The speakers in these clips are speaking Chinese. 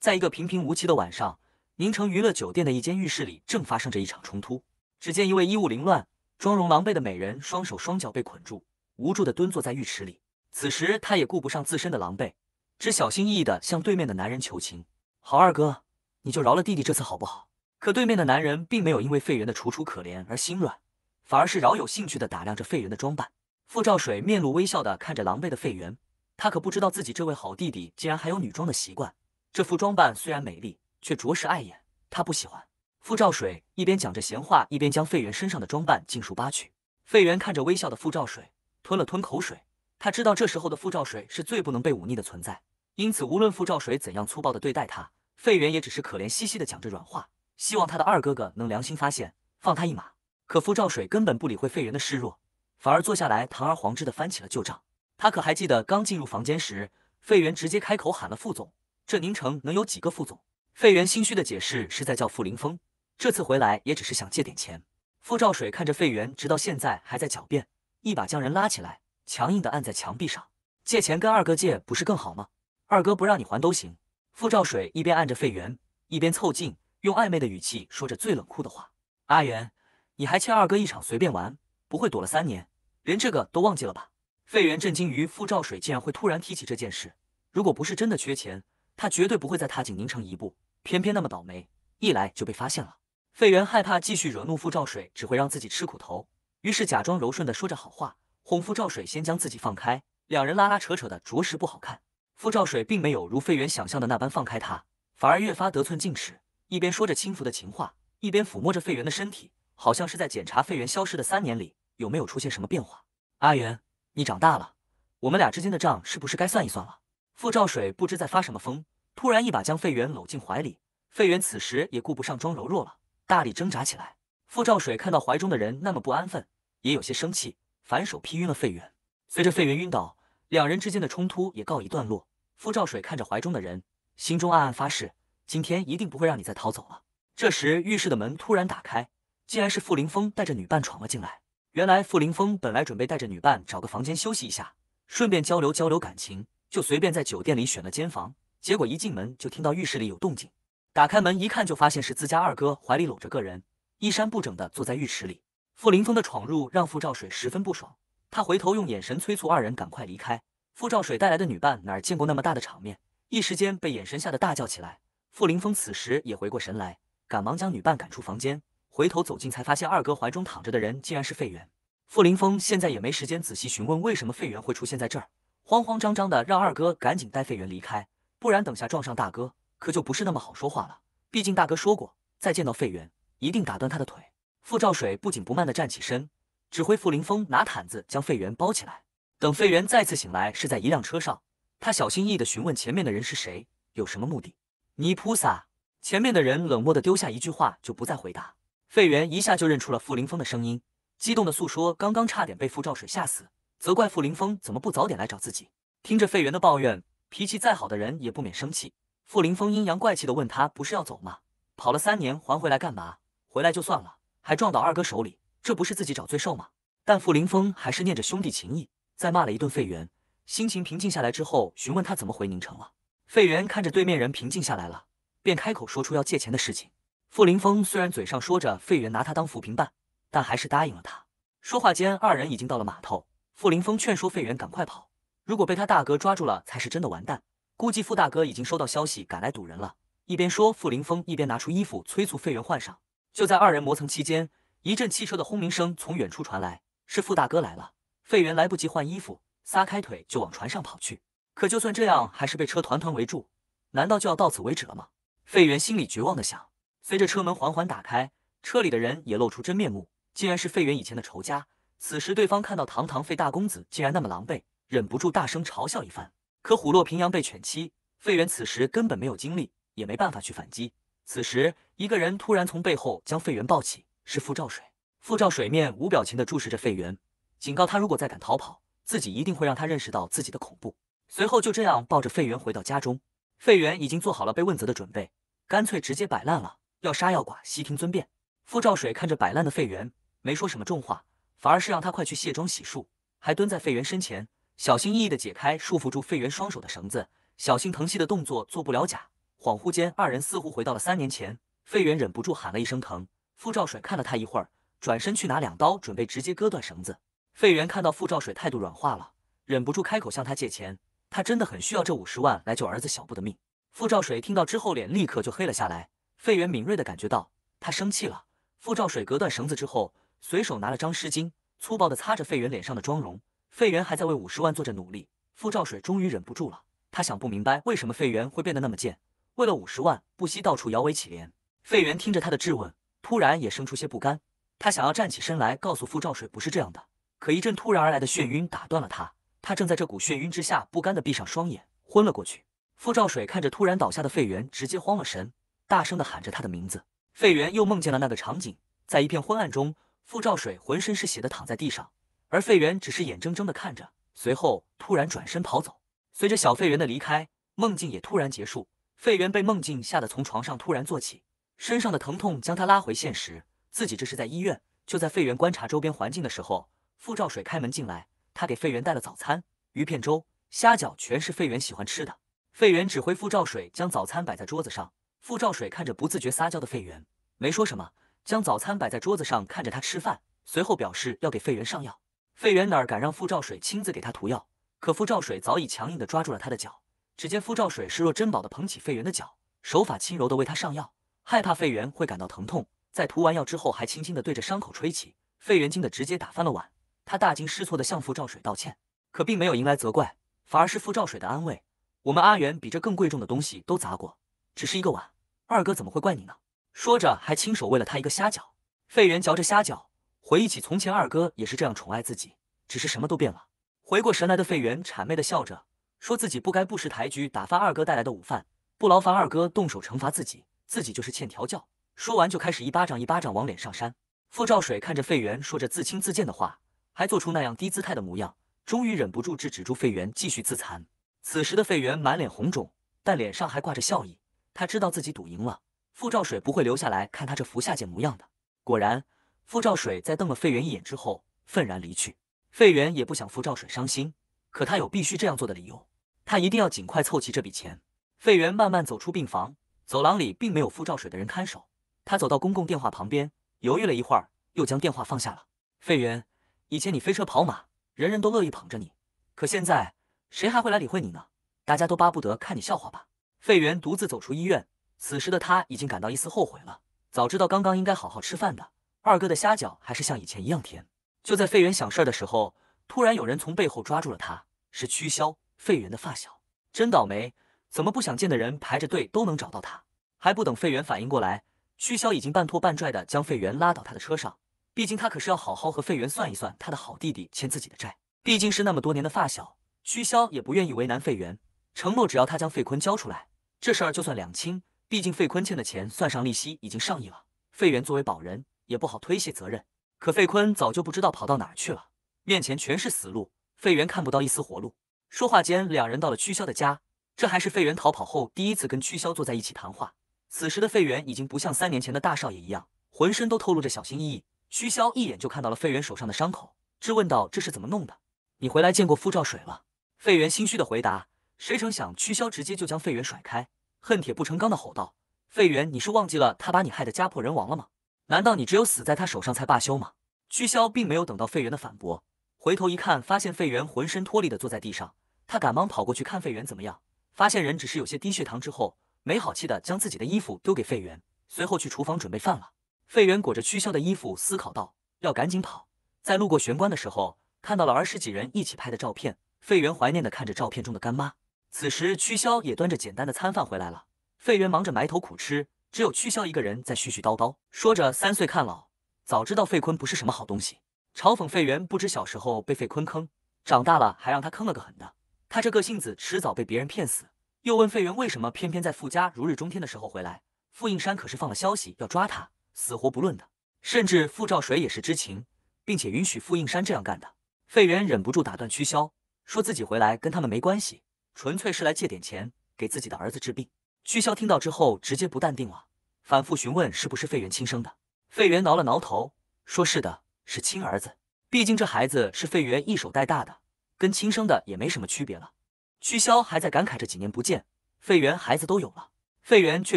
在一个平平无奇的晚上，宁城娱乐酒店的一间浴室里正发生着一场冲突。只见一位衣物凌乱、妆容狼狈的美人，双手双脚被捆住，无助地蹲坐在浴池里。此时，她也顾不上自身的狼狈，只小心翼翼地向对面的男人求情：“好二哥，你就饶了弟弟这次好不好？”可对面的男人并没有因为费源的楚楚可怜而心软，反而是饶有兴趣地打量着费源的装扮。傅照水面露微笑地看着狼狈的费源，他可不知道自己这位好弟弟竟然还有女装的习惯。这副装扮虽然美丽，却着实碍眼，他不喜欢。傅兆水一边讲着闲话，一边将费元身上的装扮尽数扒去。费元看着微笑的傅兆水，吞了吞口水。他知道这时候的傅兆水是最不能被忤逆的存在，因此无论傅兆水怎样粗暴的对待他，费元也只是可怜兮兮的讲着软话，希望他的二哥哥能良心发现，放他一马。可傅兆水根本不理会费元的示弱，反而坐下来堂而皇之的翻起了旧账。他可还记得刚进入房间时，费元直接开口喊了傅总。这宁城能有几个副总？费源心虚的解释是在叫傅林峰，这次回来也只是想借点钱。傅兆水看着费源，直到现在还在狡辩，一把将人拉起来，强硬的按在墙壁上。借钱跟二哥借不是更好吗？二哥不让你还都行。傅兆水一边按着费源，一边凑近，用暧昧的语气说着最冷酷的话：“阿元，你还欠二哥一场，随便玩，不会躲了三年，连这个都忘记了吧？”费源震惊于傅兆水竟然会突然提起这件事，如果不是真的缺钱。他绝对不会再踏进宁城一步，偏偏那么倒霉，一来就被发现了。费元害怕继续惹怒傅兆水，只会让自己吃苦头，于是假装柔顺的说着好话，哄傅兆水先将自己放开。两人拉拉扯扯的，着实不好看。傅兆水并没有如费元想象的那般放开他，反而越发得寸进尺，一边说着轻浮的情话，一边抚摸着费元的身体，好像是在检查费元消失的三年里有没有出现什么变化。阿元，你长大了，我们俩之间的账是不是该算一算了？傅兆水不知在发什么疯，突然一把将费元搂进怀里。费元此时也顾不上装柔弱了，大力挣扎起来。傅兆水看到怀中的人那么不安分，也有些生气，反手劈晕了费元。随着费元晕倒，两人之间的冲突也告一段落。傅兆水看着怀中的人，心中暗暗发誓：今天一定不会让你再逃走了。这时浴室的门突然打开，竟然是傅凌风带着女伴闯了进来。原来傅凌风本来准备带着女伴找个房间休息一下，顺便交流交流感情。就随便在酒店里选了间房，结果一进门就听到浴室里有动静，打开门一看，就发现是自家二哥怀里搂着个人，衣衫不整的坐在浴池里。傅林峰的闯入让傅兆水十分不爽，他回头用眼神催促二人赶快离开。傅兆水带来的女伴哪儿见过那么大的场面，一时间被眼神吓得大叫起来。傅林峰此时也回过神来，赶忙将女伴赶出房间，回头走近才发现二哥怀中躺着的人竟然是费源。傅林峰现在也没时间仔细询问为什么费源会出现在这儿。慌慌张张的让二哥赶紧带费人离开，不然等下撞上大哥可就不是那么好说话了。毕竟大哥说过，再见到费人一定打断他的腿。傅兆水不紧不慢的站起身，指挥傅凌风拿毯子将费人包起来。等费人再次醒来，是在一辆车上。他小心翼翼的询问前面的人是谁，有什么目的。泥菩萨。前面的人冷漠的丢下一句话就不再回答。费源一下就认出了傅凌风的声音，激动的诉说刚刚差点被傅兆水吓死。责怪傅林峰怎么不早点来找自己，听着费源的抱怨，脾气再好的人也不免生气。傅林峰阴阳怪气地问他：“不是要走吗？跑了三年还回来干嘛？回来就算了，还撞到二哥手里，这不是自己找罪受吗？”但傅林峰还是念着兄弟情义，再骂了一顿费源。心情平静下来之后，询问他怎么回宁城了。费源看着对面人平静下来了，便开口说出要借钱的事情。傅林峰虽然嘴上说着费源拿他当扶贫办，但还是答应了他。说话间，二人已经到了码头。傅林峰劝说费源赶快跑，如果被他大哥抓住了，才是真的完蛋。估计傅大哥已经收到消息，赶来堵人了。一边说傅林峰，一边拿出衣服催促费源换上。就在二人磨蹭期间，一阵汽车的轰鸣声从远处传来，是傅大哥来了。费源来不及换衣服，撒开腿就往船上跑去。可就算这样，还是被车团团围住。难道就要到此为止了吗？费源心里绝望地想。随着车门缓缓打开，车里的人也露出真面目，竟然是费源以前的仇家。此时，对方看到堂堂费大公子竟然那么狼狈，忍不住大声嘲笑一番。可虎落平阳被犬欺，费源此时根本没有精力，也没办法去反击。此时，一个人突然从背后将费元抱起，是傅兆水。傅兆水面无表情地注视着费元，警告他如果再敢逃跑，自己一定会让他认识到自己的恐怖。随后就这样抱着费元回到家中。费元已经做好了被问责的准备，干脆直接摆烂了，要杀要剐，悉听尊便。傅兆水看着摆烂的费元，没说什么重话。反而是让他快去卸妆洗漱，还蹲在费元身前，小心翼翼地解开束缚住费元双手的绳子。小心疼惜的动作做不了假。恍惚间，二人似乎回到了三年前。费元忍不住喊了一声疼。傅兆水看了他一会儿，转身去拿两刀，准备直接割断绳子。费元看到傅兆水态度软化了，忍不住开口向他借钱。他真的很需要这五十万来救儿子小布的命。傅兆水听到之后，脸立刻就黑了下来。费元敏锐地感觉到他生气了。傅兆水割断绳子之后。随手拿了张湿巾，粗暴地擦着费元脸上的妆容。费元还在为五十万做着努力，傅兆水终于忍不住了。他想不明白为什么费元会变得那么贱，为了五十万不惜到处摇尾乞怜。费元听着他的质问，突然也生出些不甘。他想要站起身来告诉傅兆水不是这样的，可一阵突然而来的眩晕打断了他。他正在这股眩晕之下，不甘地闭上双眼，昏了过去。傅兆水看着突然倒下的费元，直接慌了神，大声地喊着他的名字。费元又梦见了那个场景，在一片昏暗中。傅兆水浑身是血的躺在地上，而费元只是眼睁睁的看着，随后突然转身跑走。随着小费元的离开，梦境也突然结束。费元被梦境吓得从床上突然坐起，身上的疼痛将他拉回现实，自己这是在医院。就在费元观察周边环境的时候，傅兆水开门进来，他给费元带了早餐，鱼片粥、虾饺，全是费元喜欢吃的。费元指挥傅兆水将早餐摆在桌子上，傅兆水看着不自觉撒娇的费元，没说什么。将早餐摆在桌子上，看着他吃饭，随后表示要给费源上药。费源哪儿敢让傅兆水亲自给他涂药？可傅兆水早已强硬的抓住了他的脚。只见傅兆水视若珍宝地捧起费源的脚，手法轻柔地为他上药，害怕费源会感到疼痛，在涂完药之后还轻轻地对着伤口吹起。费源惊得直接打翻了碗，他大惊失措地向傅兆水道歉，可并没有迎来责怪，反而是傅兆水的安慰：“我们阿元比这更贵重的东西都砸过，只是一个碗，二哥怎么会怪你呢？”说着，还亲手喂了他一个虾饺。费源嚼着虾饺，回忆起从前二哥也是这样宠爱自己，只是什么都变了。回过神来的费源谄媚地笑着，说自己不该不识抬举，打翻二哥带来的午饭，不劳烦二哥动手惩罚自己，自己就是欠调教。说完，就开始一巴掌一巴掌往脸上扇。傅兆水看着费源说着自轻自贱的话，还做出那样低姿态的模样，终于忍不住制止住费源继续自残。此时的费源满脸红肿，但脸上还挂着笑意，他知道自己赌赢了。傅兆水不会留下来看他这副下贱模样的。果然，傅兆水在瞪了费元一眼之后，愤然离去。费元也不想傅兆水伤心，可他有必须这样做的理由。他一定要尽快凑齐这笔钱。费元慢慢走出病房，走廊里并没有傅兆水的人看守。他走到公共电话旁边，犹豫了一会儿，又将电话放下了。费元，以前你飞车跑马，人人都乐意捧着你，可现在谁还会来理会你呢？大家都巴不得看你笑话吧。费元独自走出医院。此时的他已经感到一丝后悔了，早知道刚刚应该好好吃饭的。二哥的虾饺还是像以前一样甜。就在费源想事儿的时候，突然有人从背后抓住了他，是屈潇，费源的发小。真倒霉，怎么不想见的人排着队都能找到他？还不等费源反应过来，屈潇已经半拖半拽的将费源拉到他的车上。毕竟他可是要好好和费源算一算他的好弟弟欠自己的债。毕竟是那么多年的发小，屈潇也不愿意为难费源，承诺只要他将费坤交出来，这事儿就算两清。毕竟费坤欠的钱，算上利息已经上亿了。费源作为保人，也不好推卸责任。可费坤早就不知道跑到哪儿去了，面前全是死路，费源看不到一丝活路。说话间，两人到了屈潇的家。这还是费源逃跑后第一次跟屈潇坐在一起谈话。此时的费源已经不像三年前的大少爷一样，浑身都透露着小心翼翼。屈潇一眼就看到了费源手上的伤口，质问道：“这是怎么弄的？你回来见过傅照水了？”费源心虚的回答。谁成想，屈潇直接就将费源甩开。恨铁不成钢的吼道：“费元，你是忘记了他把你害得家破人亡了吗？难道你只有死在他手上才罢休吗？”曲潇并没有等到费元的反驳，回头一看，发现费元浑身脱力的坐在地上，他赶忙跑过去看费元怎么样，发现人只是有些低血糖，之后没好气的将自己的衣服丢给费元，随后去厨房准备饭了。费元裹着曲潇的衣服，思考道：“要赶紧跑。”在路过玄关的时候，看到了儿时几人一起拍的照片，费元怀念的看着照片中的干妈。此时，屈潇也端着简单的餐饭回来了。费元忙着埋头苦吃，只有屈潇一个人在絮絮叨叨，说着“三岁看老”，早知道费坤不是什么好东西，嘲讽费元不知小时候被费坤坑，长大了还让他坑了个狠的。他这个性子，迟早被别人骗死。又问费元为什么偏偏在傅家如日中天的时候回来？傅应山可是放了消息要抓他，死活不论的。甚至傅兆水也是知情，并且允许傅应山这样干的。费元忍不住打断屈潇，说自己回来跟他们没关系。纯粹是来借点钱给自己的儿子治病。屈潇听到之后，直接不淡定了，反复询问是不是费源亲生的。费源挠了挠头，说是的，是亲儿子。毕竟这孩子是费源一手带大的，跟亲生的也没什么区别了。屈潇还在感慨这几年不见费源，孩子都有了。费源却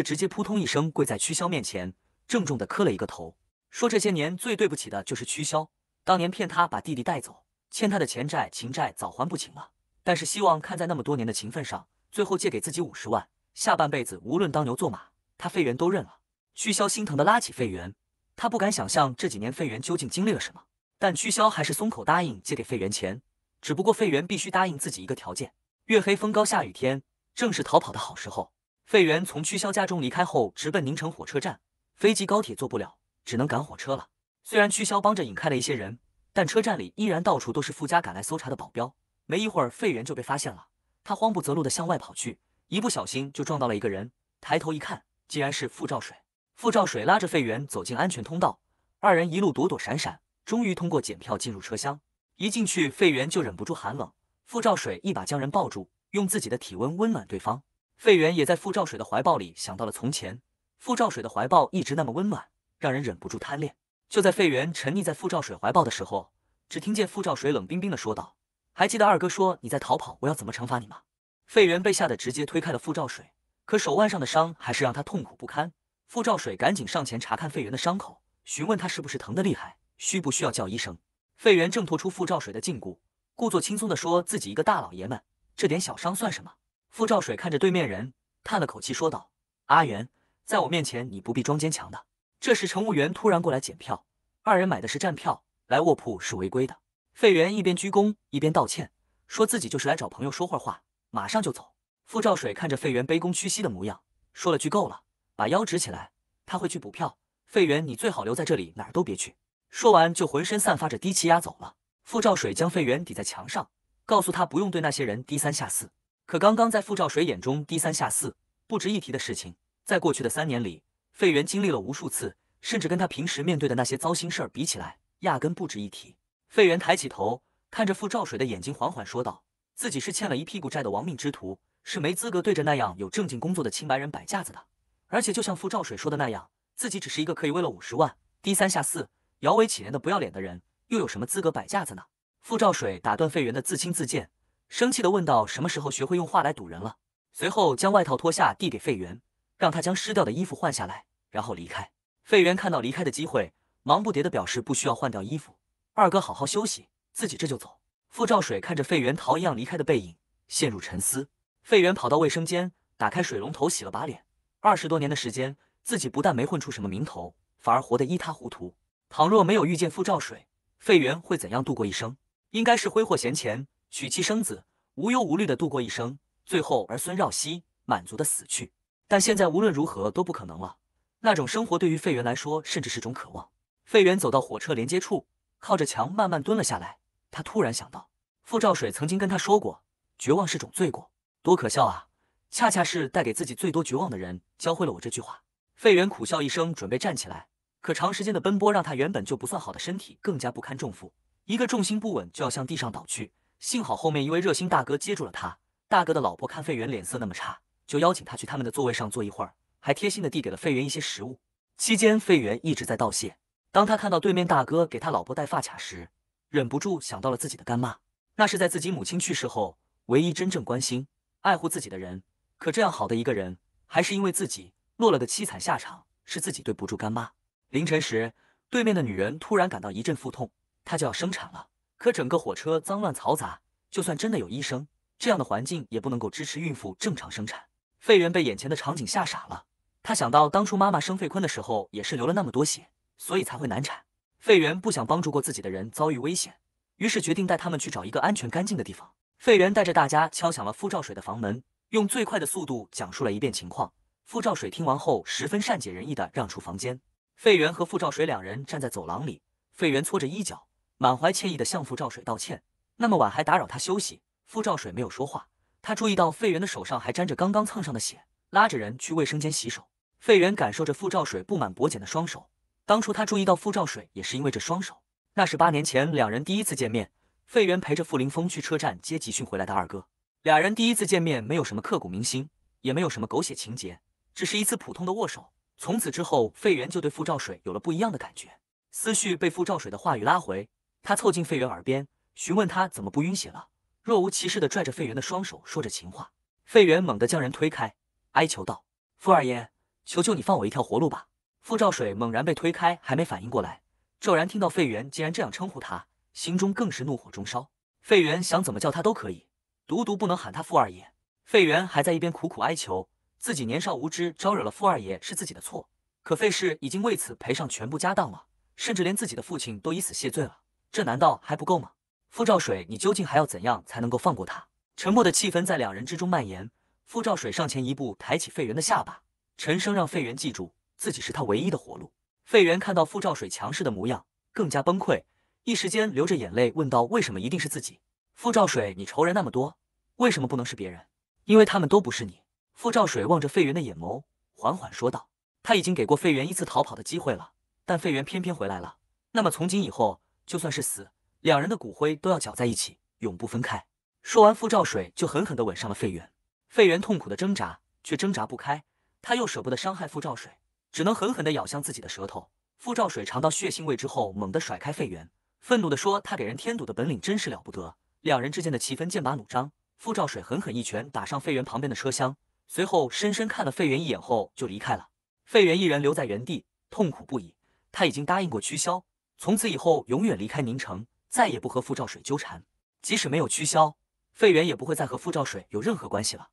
直接扑通一声跪在屈潇面前，郑重地磕了一个头，说这些年最对不起的就是屈潇，当年骗他把弟弟带走，欠他的钱债情债早还不清了。但是希望看在那么多年的情分上，最后借给自己五十万，下半辈子无论当牛做马，他费元都认了。屈萧心疼的拉起费元，他不敢想象这几年费元究竟经历了什么，但屈萧还是松口答应借给费元钱，只不过费元必须答应自己一个条件：月黑风高下雨天，正是逃跑的好时候。费元从屈萧家中离开后，直奔宁城火车站，飞机高铁坐不了，只能赶火车了。虽然屈萧帮着引开了一些人，但车站里依然到处都是富家赶来搜查的保镖。没一会儿，费源就被发现了，他慌不择路地向外跑去，一不小心就撞到了一个人。抬头一看，竟然是傅兆水。傅兆水拉着费源走进安全通道，二人一路躲躲闪闪，终于通过检票进入车厢。一进去，费源就忍不住寒冷，傅兆水一把将人抱住，用自己的体温温暖对方。费源也在傅兆水的怀抱里想到了从前，傅兆水的怀抱一直那么温暖，让人忍不住贪恋。就在费源沉溺在傅兆水怀抱的时候，只听见傅兆水冷冰冰地说道。还记得二哥说你在逃跑，我要怎么惩罚你吗？费源被吓得直接推开了傅兆水，可手腕上的伤还是让他痛苦不堪。傅兆水赶紧上前查看费源的伤口，询问他是不是疼得厉害，需不需要叫医生。费源挣脱出傅兆水的禁锢，故作轻松地说自己一个大老爷们，这点小伤算什么。傅兆水看着对面人，叹了口气说道：“阿元，在我面前你不必装坚强的。”这时乘务员突然过来检票，二人买的是站票，来卧铺是违规的。费源一边鞠躬一边道歉，说自己就是来找朋友说会儿话，马上就走。傅兆水看着费源卑躬屈膝的模样，说了句“够了”，把腰直起来。他会去补票，费源，你最好留在这里，哪儿都别去。说完就浑身散发着低气压走了。傅兆水将费源抵在墙上，告诉他不用对那些人低三下四。可刚刚在傅兆水眼中低三下四不值一提的事情，在过去的三年里，费源经历了无数次，甚至跟他平时面对的那些糟心事儿比起来，压根不值一提。费元抬起头，看着傅兆水的眼睛，缓缓说道：“自己是欠了一屁股债的亡命之徒，是没资格对着那样有正经工作的清白人摆架子的。而且，就像傅兆水说的那样，自己只是一个可以为了五十万低三下四、摇尾乞怜的不要脸的人，又有什么资格摆架子呢？”傅兆水打断费元的自轻自贱，生气地问道：“什么时候学会用话来堵人了？”随后将外套脱下，递给费元，让他将湿掉的衣服换下来，然后离开。费元看到离开的机会，忙不迭地表示不需要换掉衣服。二哥，好好休息，自己这就走。傅兆水看着费元逃一样离开的背影，陷入沉思。费元跑到卫生间，打开水龙头洗了把脸。二十多年的时间，自己不但没混出什么名头，反而活得一塌糊涂。倘若没有遇见傅兆水，费元会怎样度过一生？应该是挥霍闲钱，娶妻生子，无忧无虑地度过一生，最后儿孙绕膝，满足的死去。但现在无论如何都不可能了。那种生活对于费元来说，甚至是种渴望。费元走到火车连接处。靠着墙慢慢蹲了下来，他突然想到，傅兆水曾经跟他说过，绝望是种罪过，多可笑啊！恰恰是带给自己最多绝望的人，教会了我这句话。费元苦笑一声，准备站起来，可长时间的奔波让他原本就不算好的身体更加不堪重负，一个重心不稳就要向地上倒去，幸好后面一位热心大哥接住了他。大哥的老婆看费元脸色那么差，就邀请他去他们的座位上坐一会儿，还贴心的递给了费元一些食物。期间，费元一直在道谢。当他看到对面大哥给他老婆戴发卡时，忍不住想到了自己的干妈，那是在自己母亲去世后唯一真正关心、爱护自己的人。可这样好的一个人，还是因为自己落了个凄惨下场，是自己对不住干妈。凌晨时，对面的女人突然感到一阵腹痛，她就要生产了。可整个火车脏乱嘈杂，就算真的有医生，这样的环境也不能够支持孕妇正常生产。费人被眼前的场景吓傻了，他想到当初妈妈生费坤的时候，也是流了那么多血。所以才会难产。费源不想帮助过自己的人遭遇危险，于是决定带他们去找一个安全干净的地方。费源带着大家敲响了傅兆水的房门，用最快的速度讲述了一遍情况。傅兆水听完后，十分善解人意的让出房间。费源和傅兆水两人站在走廊里，费源搓着衣角，满怀歉意的向傅兆水道歉：“那么晚还打扰他休息。”傅兆水没有说话，他注意到费源的手上还沾着刚刚蹭上的血，拉着人去卫生间洗手。费源感受着傅兆水布满薄茧的双手。当初他注意到傅兆水，也是因为这双手。那是八年前两人第一次见面，费源陪着傅凌峰去车站接集训回来的二哥。俩人第一次见面，没有什么刻骨铭心，也没有什么狗血情节，只是一次普通的握手。从此之后，费源就对傅兆水有了不一样的感觉。思绪被傅兆水的话语拉回，他凑近费源耳边询问他怎么不晕血了，若无其事的拽着费源的双手说着情话。费源猛地将人推开，哀求道：“傅二爷，求求你放我一条活路吧。”傅兆水猛然被推开，还没反应过来，骤然听到费源竟然这样称呼他，心中更是怒火中烧。费源想怎么叫他都可以，独独不能喊他傅二爷。费源还在一边苦苦哀求，自己年少无知，招惹了傅二爷是自己的错。可费氏已经为此赔上全部家当了，甚至连自己的父亲都以死谢罪了，这难道还不够吗？傅兆水，你究竟还要怎样才能够放过他？沉默的气氛在两人之中蔓延。傅兆水上前一步，抬起费源的下巴，沉声让费源记住。自己是他唯一的活路。费源看到傅兆水强势的模样，更加崩溃，一时间流着眼泪问道：“为什么一定是自己？”傅兆水，你仇人那么多，为什么不能是别人？因为他们都不是你。傅兆水望着费源的眼眸，缓缓说道：“他已经给过费源一次逃跑的机会了，但费源偏偏回来了。那么从今以后，就算是死，两人的骨灰都要搅在一起，永不分开。”说完，傅兆水就狠狠地吻上了费源。费源痛苦的挣扎，却挣扎不开，他又舍不得伤害傅兆水。只能狠狠地咬向自己的舌头。傅兆水尝到血腥味之后，猛地甩开费源，愤怒地说：“他给人添堵的本领真是了不得。”两人之间的气氛剑拔弩张。傅兆水狠狠一拳打上费源旁边的车厢，随后深深看了费源一眼后就离开了。费源一人留在原地，痛苦不已。他已经答应过屈潇，从此以后永远离开宁城，再也不和傅兆水纠缠。即使没有屈潇，费源也不会再和傅兆水有任何关系了。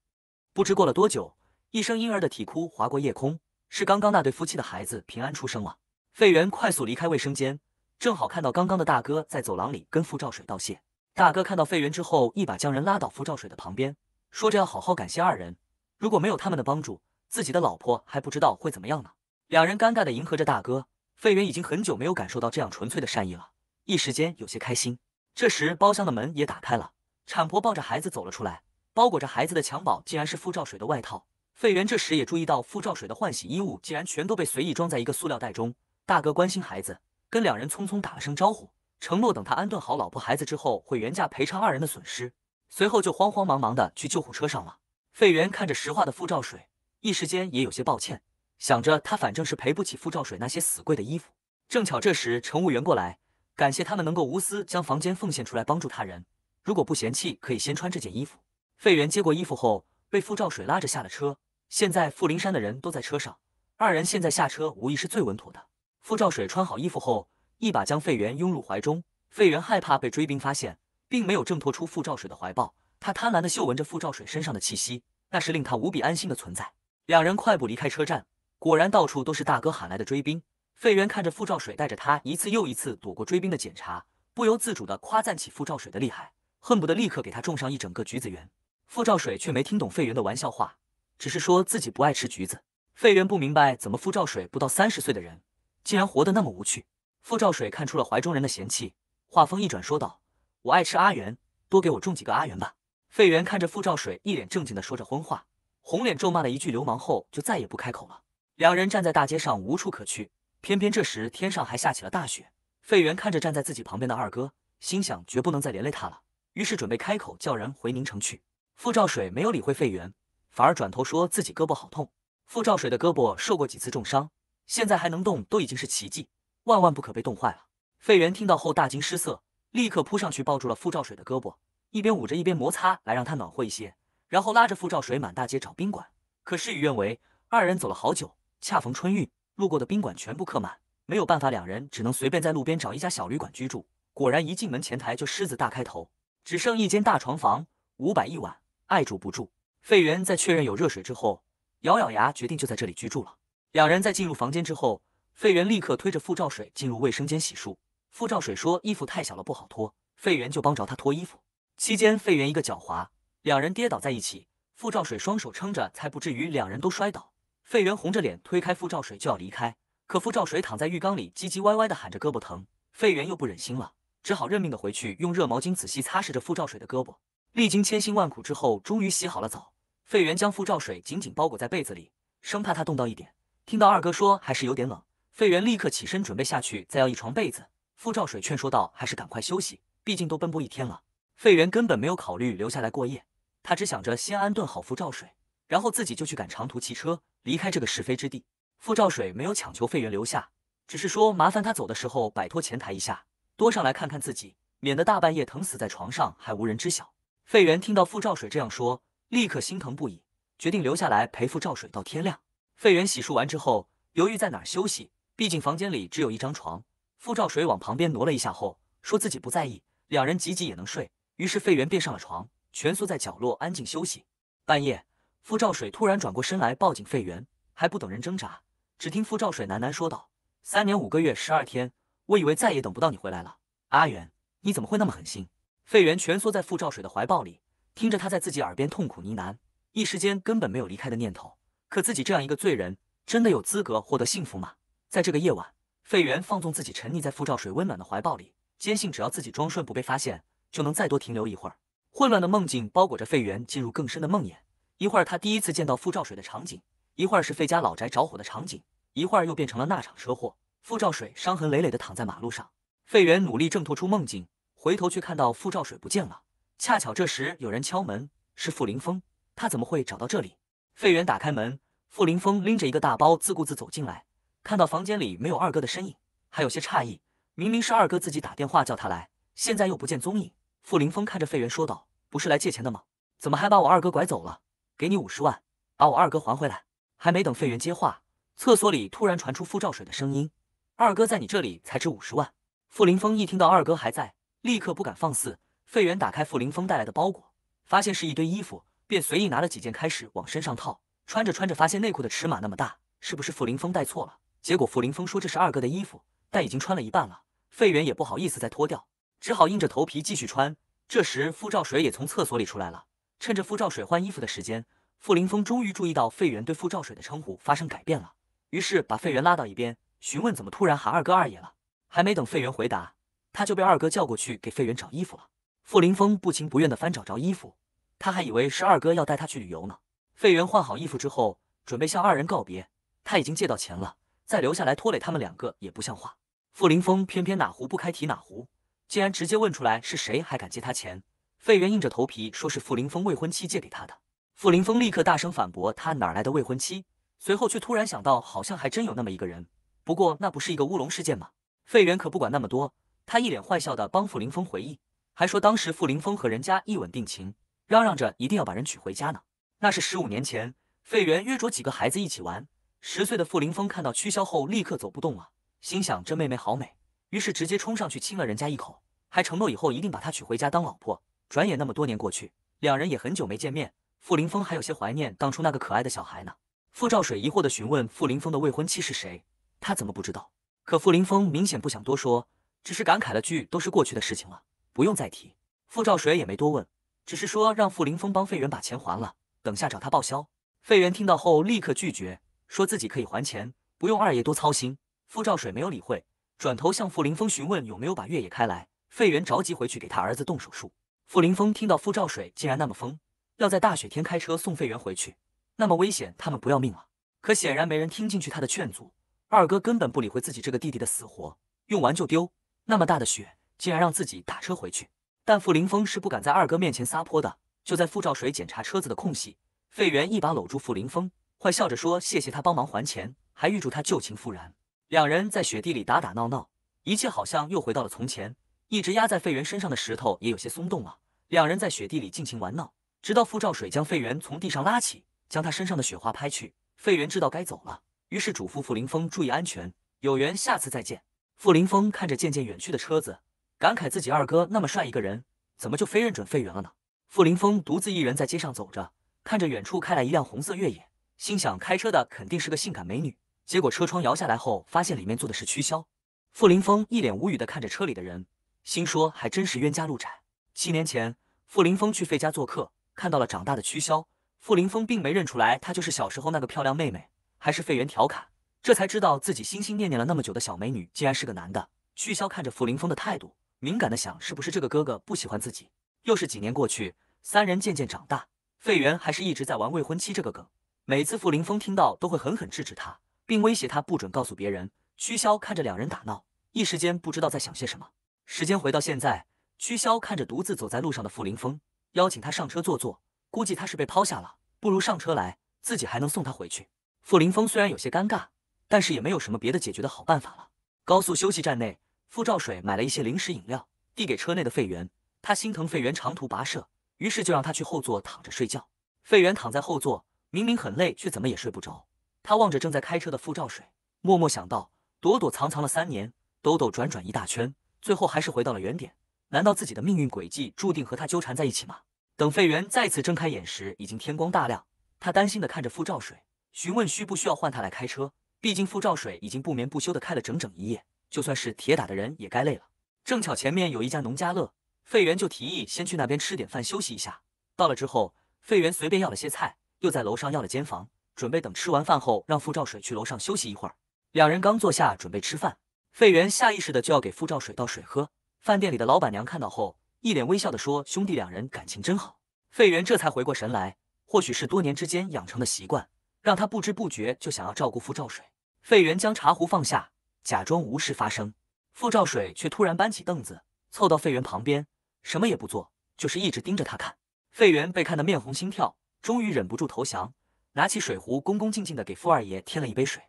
不知过了多久，一声婴儿的啼哭划过夜空。是刚刚那对夫妻的孩子平安出生了。费源快速离开卫生间，正好看到刚刚的大哥在走廊里跟傅兆水道谢。大哥看到费源之后，一把将人拉到傅兆水的旁边，说着要好好感谢二人。如果没有他们的帮助，自己的老婆还不知道会怎么样呢。两人尴尬地迎合着大哥。费源已经很久没有感受到这样纯粹的善意了，一时间有些开心。这时，包厢的门也打开了，产婆抱着孩子走了出来，包裹着孩子的襁褓竟然是傅兆水的外套。费源这时也注意到傅兆水的换洗衣物竟然全都被随意装在一个塑料袋中。大哥关心孩子，跟两人匆匆打了声招呼，承诺等他安顿好老婆孩子之后会原价赔偿二人的损失，随后就慌慌忙忙的去救护车上了。费源看着石化的傅兆水，一时间也有些抱歉，想着他反正是赔不起傅兆水那些死贵的衣服。正巧这时乘务员过来，感谢他们能够无私将房间奉献出来帮助他人，如果不嫌弃可以先穿这件衣服。费源接过衣服后，被傅兆水拉着下了车。现在傅灵山的人都在车上，二人现在下车无疑是最稳妥的。傅兆水穿好衣服后，一把将费元拥入怀中。费元害怕被追兵发现，并没有挣脱出傅兆水的怀抱。他贪婪地嗅闻着傅兆水身上的气息，那是令他无比安心的存在。两人快步离开车站，果然到处都是大哥喊来的追兵。费元看着傅兆水带着他一次又一次躲过追兵的检查，不由自主地夸赞起傅兆水的厉害，恨不得立刻给他种上一整个橘子园。傅兆水却没听懂费元的玩笑话。只是说自己不爱吃橘子。费源不明白，怎么傅兆水不到三十岁的人，竟然活得那么无趣。傅兆水看出了怀中人的嫌弃，话锋一转，说道：“我爱吃阿元，多给我种几个阿元吧。”费源看着傅兆水一脸正经的说着荤话，红脸咒骂了一句流氓后，就再也不开口了。两人站在大街上无处可去，偏偏这时天上还下起了大雪。费源看着站在自己旁边的二哥，心想绝不能再连累他了，于是准备开口叫人回宁城去。傅兆水没有理会费源，反而转头说自己胳膊好痛。傅兆水的胳膊受过几次重伤，现在还能动都已经是奇迹，万万不可被冻坏了。费源听到后大惊失色，立刻扑上去抱住了傅兆水的胳膊，一边捂着一边摩擦来让他暖和一些，然后拉着傅兆水满大街找宾馆。可事与愿违，二人走了好久，恰逢春运，路过的宾馆全部客满，没有办法，两人只能随便在路边找一家小旅馆居住。果然一进门前台就狮子大开头，只剩一间大床房，五百一晚，爱住不住。费源在确认有热水之后，咬咬牙决定就在这里居住了。两人在进入房间之后，费源立刻推着傅兆水进入卫生间洗漱。傅兆水说衣服太小了不好脱，费源就帮着他脱衣服。期间费源一个脚滑，两人跌倒在一起。傅兆水双手撑着才不至于两人都摔倒。费源红着脸推开傅兆水就要离开，可傅兆水躺在浴缸里唧唧歪歪的喊着胳膊疼。费源又不忍心了，只好认命的回去用热毛巾仔细擦拭着傅兆水的胳膊。历经千辛万苦之后，终于洗好了澡。费源将傅兆水紧紧包裹在被子里，生怕他冻到一点。听到二哥说还是有点冷，费源立刻起身准备下去再要一床被子。傅兆水劝说道：“还是赶快休息，毕竟都奔波一天了。”费源根本没有考虑留下来过夜，他只想着先安顿好傅兆水，然后自己就去赶长途汽车，离开这个是非之地。傅兆水没有强求费源留下，只是说麻烦他走的时候摆脱前台一下，多上来看看自己，免得大半夜疼死在床上还无人知晓。费源听到傅兆水这样说。立刻心疼不已，决定留下来陪傅照水到天亮。费元洗漱完之后，犹豫在哪休息，毕竟房间里只有一张床。傅照水往旁边挪了一下后，说自己不在意，两人挤挤也能睡。于是费元便上了床，蜷缩在角落安静休息。半夜，傅照水突然转过身来，抱紧费元，还不等人挣扎，只听傅照水喃喃说道：“三年五个月十二天，我以为再也等不到你回来了，阿元，你怎么会那么狠心？”费元蜷缩在傅照水的怀抱里。听着他在自己耳边痛苦呢喃，一时间根本没有离开的念头。可自己这样一个罪人，真的有资格获得幸福吗？在这个夜晚，费源放纵自己沉溺在傅兆水温暖的怀抱里，坚信只要自己装顺不被发现，就能再多停留一会儿。混乱的梦境包裹着费源进入更深的梦魇。一会儿他第一次见到傅兆水的场景，一会儿是费家老宅着火的场景，一会儿又变成了那场车祸，傅兆水伤痕累累地躺在马路上。费源努力挣脱出梦境，回头却看到傅兆水不见了。恰巧这时有人敲门，是傅林峰，他怎么会找到这里？费源打开门，傅林峰拎着一个大包，自顾自走进来。看到房间里没有二哥的身影，还有些诧异。明明是二哥自己打电话叫他来，现在又不见踪影。傅林峰看着费源说道：“不是来借钱的吗？怎么还把我二哥拐走了？给你五十万，把我二哥还回来。”还没等费源接话，厕所里突然传出傅兆水的声音：“二哥在你这里才值五十万。”傅林峰一听到二哥还在，立刻不敢放肆。费源打开傅林峰带来的包裹，发现是一堆衣服，便随意拿了几件开始往身上套。穿着穿着，发现内裤的尺码那么大，是不是傅林峰带错了？结果傅林峰说这是二哥的衣服，但已经穿了一半了。费源也不好意思再脱掉，只好硬着头皮继续穿。这时傅兆水也从厕所里出来了，趁着傅兆水换衣服的时间，傅林峰终于注意到费源对傅兆水的称呼发生改变了，于是把费源拉到一边询问怎么突然喊二哥二爷了。还没等费源回答，他就被二哥叫过去给费源找衣服了。傅林峰不情不愿地翻找着衣服，他还以为是二哥要带他去旅游呢。费源换好衣服之后，准备向二人告别。他已经借到钱了，再留下来拖累他们两个也不像话。傅林峰偏偏哪壶不开提哪壶，竟然直接问出来是谁还敢借他钱。费源硬着头皮说是傅林峰未婚妻借给他的。傅林峰立刻大声反驳：“他哪来的未婚妻？”随后却突然想到，好像还真有那么一个人。不过那不是一个乌龙事件吗？费源可不管那么多，他一脸坏笑地帮傅林峰回忆。还说当时傅林峰和人家一吻定情，嚷嚷着一定要把人娶回家呢。那是十五年前，费源约着几个孩子一起玩，十岁的傅林峰看到屈潇后立刻走不动了，心想这妹妹好美，于是直接冲上去亲了人家一口，还承诺以后一定把她娶回家当老婆。转眼那么多年过去，两人也很久没见面，傅林峰还有些怀念当初那个可爱的小孩呢。傅兆水疑惑地询问傅林峰的未婚妻是谁，他怎么不知道？可傅林峰明显不想多说，只是感慨了句：“都是过去的事情了。”不用再提，傅兆水也没多问，只是说让傅林峰帮费元把钱还了，等下找他报销。费源听到后立刻拒绝，说自己可以还钱，不用二爷多操心。傅兆水没有理会，转头向傅林峰询问有没有把越野开来。费源着急回去给他儿子动手术。傅林峰听到傅兆水竟然那么疯，要在大雪天开车送费源回去，那么危险，他们不要命了？可显然没人听进去他的劝阻，二哥根本不理会自己这个弟弟的死活，用完就丢。那么大的雪。竟然让自己打车回去，但傅林峰是不敢在二哥面前撒泼的。就在傅兆水检查车子的空隙，费源一把搂住傅林峰，坏笑着说：“谢谢他帮忙还钱，还预祝他旧情复燃。”两人在雪地里打打闹闹，一切好像又回到了从前。一直压在费源身上的石头也有些松动了。两人在雪地里尽情玩闹，直到傅兆水将费源从地上拉起，将他身上的雪花拍去。费源知道该走了，于是嘱咐傅林峰注意安全，有缘下次再见。傅林峰看着渐渐远去的车子。感慨自己二哥那么帅一个人，怎么就非认准费元了呢？傅林峰独自一人在街上走着，看着远处开来一辆红色越野，心想开车的肯定是个性感美女。结果车窗摇下来后，发现里面坐的是曲潇。傅林峰一脸无语的看着车里的人，心说还真是冤家路窄。七年前，傅林峰去费家做客，看到了长大的曲潇。傅林峰并没认出来她就是小时候那个漂亮妹妹，还是费源调侃，这才知道自己心心念念了那么久的小美女竟然是个男的。曲潇看着傅林峰的态度。敏感的想，是不是这个哥哥不喜欢自己？又是几年过去，三人渐渐长大，费源还是一直在玩未婚妻这个梗，每次傅林峰听到都会狠狠制止他，并威胁他不准告诉别人。屈潇看着两人打闹，一时间不知道在想些什么。时间回到现在，屈潇看着独自走在路上的傅林峰，邀请他上车坐坐。估计他是被抛下了，不如上车来，自己还能送他回去。傅林峰虽然有些尴尬，但是也没有什么别的解决的好办法了。高速休息站内。傅兆水买了一些零食饮料，递给车内的费源。他心疼费源长途跋涉，于是就让他去后座躺着睡觉。费源躺在后座，明明很累，却怎么也睡不着。他望着正在开车的傅兆水，默默想到：躲躲藏藏了三年，兜兜转转一大圈，最后还是回到了原点。难道自己的命运轨迹注定和他纠缠在一起吗？等费源再次睁开眼时，已经天光大亮。他担心的看着傅兆水，询问需不需要换他来开车。毕竟傅兆水已经不眠不休地开了整整一夜。就算是铁打的人也该累了。正巧前面有一家农家乐，费源就提议先去那边吃点饭休息一下。到了之后，费源随便要了些菜，又在楼上要了间房，准备等吃完饭后让傅兆水去楼上休息一会儿。两人刚坐下准备吃饭，费源下意识的就要给傅兆水倒水喝。饭店里的老板娘看到后，一脸微笑的说：“兄弟两人感情真好。”费源这才回过神来，或许是多年之间养成的习惯，让他不知不觉就想要照顾傅兆水。费源将茶壶放下。假装无事发生，傅兆水却突然搬起凳子凑到费源旁边，什么也不做，就是一直盯着他看。费源被看得面红心跳，终于忍不住投降，拿起水壶恭恭敬敬地给傅二爷添了一杯水。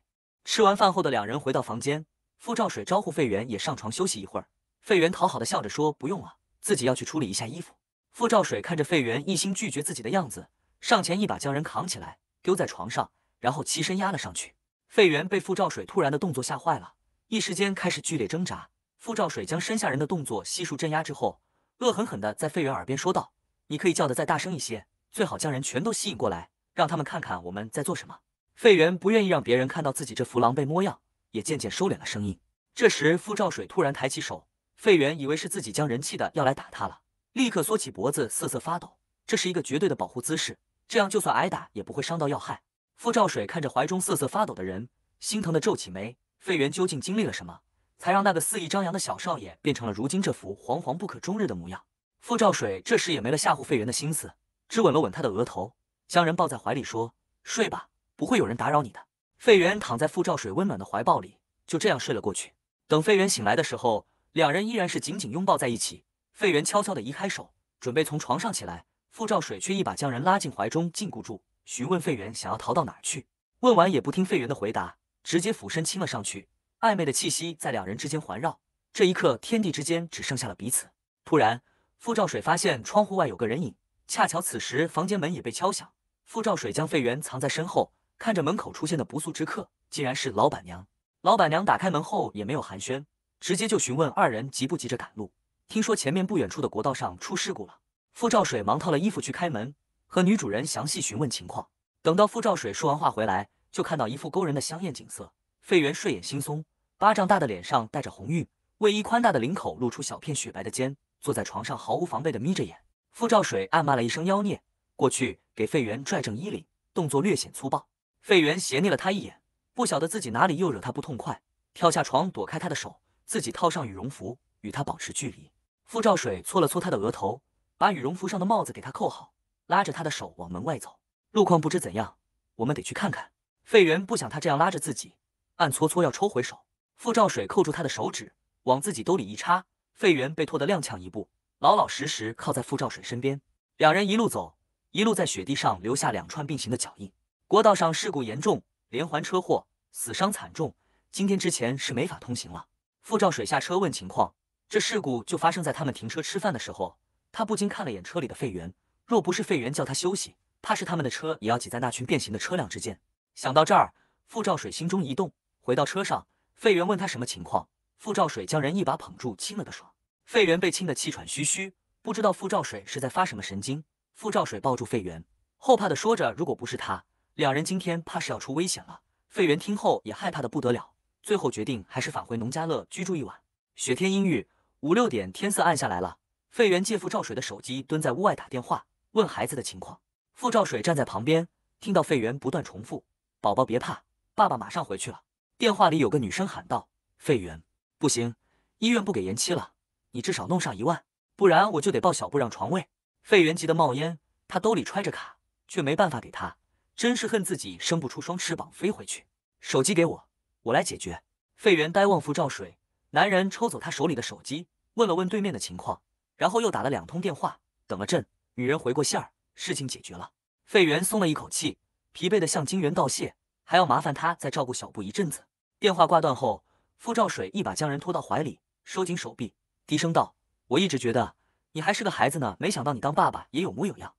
吃完饭后的两人回到房间，傅兆水招呼费源也上床休息一会儿。费源讨好的笑着说：“不用了，自己要去处理一下衣服。”傅兆水看着费源一心拒绝自己的样子，上前一把将人扛起来丢在床上，然后起身压了上去。费源被傅兆水突然的动作吓坏了。一时间开始剧烈挣扎，傅兆水将身下人的动作悉数镇压之后，恶狠狠地在费人耳边说道：“你可以叫得再大声一些，最好将人全都吸引过来，让他们看看我们在做什么。”费元不愿意让别人看到自己这副狼狈模样，也渐渐收敛了声音。这时，傅兆水突然抬起手，费元以为是自己将人气的要来打他了，立刻缩起脖子瑟瑟发抖。这是一个绝对的保护姿势，这样就算挨打也不会伤到要害。傅兆水看着怀中瑟瑟发抖的人，心疼的皱起眉。费元究竟经历了什么，才让那个肆意张扬的小少爷变成了如今这副惶惶不可终日的模样？傅兆水这时也没了吓唬费元的心思，只吻了吻他的额头，将人抱在怀里说：“睡吧，不会有人打扰你的。”费元躺在傅兆水温暖的怀抱里，就这样睡了过去。等费元醒来的时候，两人依然是紧紧拥抱在一起。费元悄悄地移开手，准备从床上起来，傅兆水却一把将人拉进怀中禁锢住，询问费元想要逃到哪去。问完也不听费元的回答。直接俯身亲了上去，暧昧的气息在两人之间环绕。这一刻，天地之间只剩下了彼此。突然，傅兆水发现窗户外有个人影，恰巧此时房间门也被敲响。傅兆水将费源藏在身后，看着门口出现的不速之客，竟然是老板娘。老板娘打开门后也没有寒暄，直接就询问二人急不急着赶路。听说前面不远处的国道上出事故了，傅兆水忙套了衣服去开门，和女主人详细询问情况。等到傅兆水说完话回来。就看到一副勾人的香艳景色，费元睡眼惺忪，巴掌大的脸上带着红晕，卫衣宽大的领口露出小片雪白的肩，坐在床上毫无防备的眯着眼。傅兆水暗骂了一声妖孽，过去给费元拽正衣领，动作略显粗暴。费元斜睨了他一眼，不晓得自己哪里又惹他不痛快，跳下床躲开他的手，自己套上羽绒服，与他保持距离。傅兆水搓了搓他的额头，把羽绒服上的帽子给他扣好，拉着他的手往门外走。路况不知怎样，我们得去看看。费源不想他这样拉着自己，暗搓搓要抽回手。傅兆水扣住他的手指，往自己兜里一插。费源被拖得踉跄一步，老老实实靠在傅兆水身边。两人一路走，一路在雪地上留下两串并行的脚印。国道上事故严重，连环车祸，死伤惨重。今天之前是没法通行了。傅兆水下车问情况，这事故就发生在他们停车吃饭的时候。他不禁看了眼车里的费源，若不是费源叫他休息，怕是他们的车也要挤在那群变形的车辆之间。想到这儿，傅兆水心中一动，回到车上，费源问他什么情况。傅兆水将人一把捧住，亲了个爽。费源被亲得气喘吁吁，不知道傅兆水是在发什么神经。傅兆水抱住费源，后怕的说着：“如果不是他，两人今天怕是要出危险了。”费源听后也害怕的不得了，最后决定还是返回农家乐居住一晚。雪天阴郁，五六点天色暗下来了。费源借傅兆水的手机，蹲在屋外打电话问孩子的情况。傅兆水站在旁边，听到费源不断重复。宝宝别怕，爸爸马上回去了。电话里有个女生喊道：“费元，不行，医院不给延期了，你至少弄上一万，不然我就得抱小布让床位。”费元急得冒烟，他兜里揣着卡，却没办法给他，真是恨自己生不出双翅膀飞回去。手机给我，我来解决。费元呆望福照水，男人抽走他手里的手机，问了问对面的情况，然后又打了两通电话。等了阵，女人回过信儿，事情解决了，费元松了一口气。疲惫地向金源道谢，还要麻烦他再照顾小布一阵子。电话挂断后，傅兆水一把将人拖到怀里，收紧手臂，低声道：“我一直觉得你还是个孩子呢，没想到你当爸爸也有模有样。”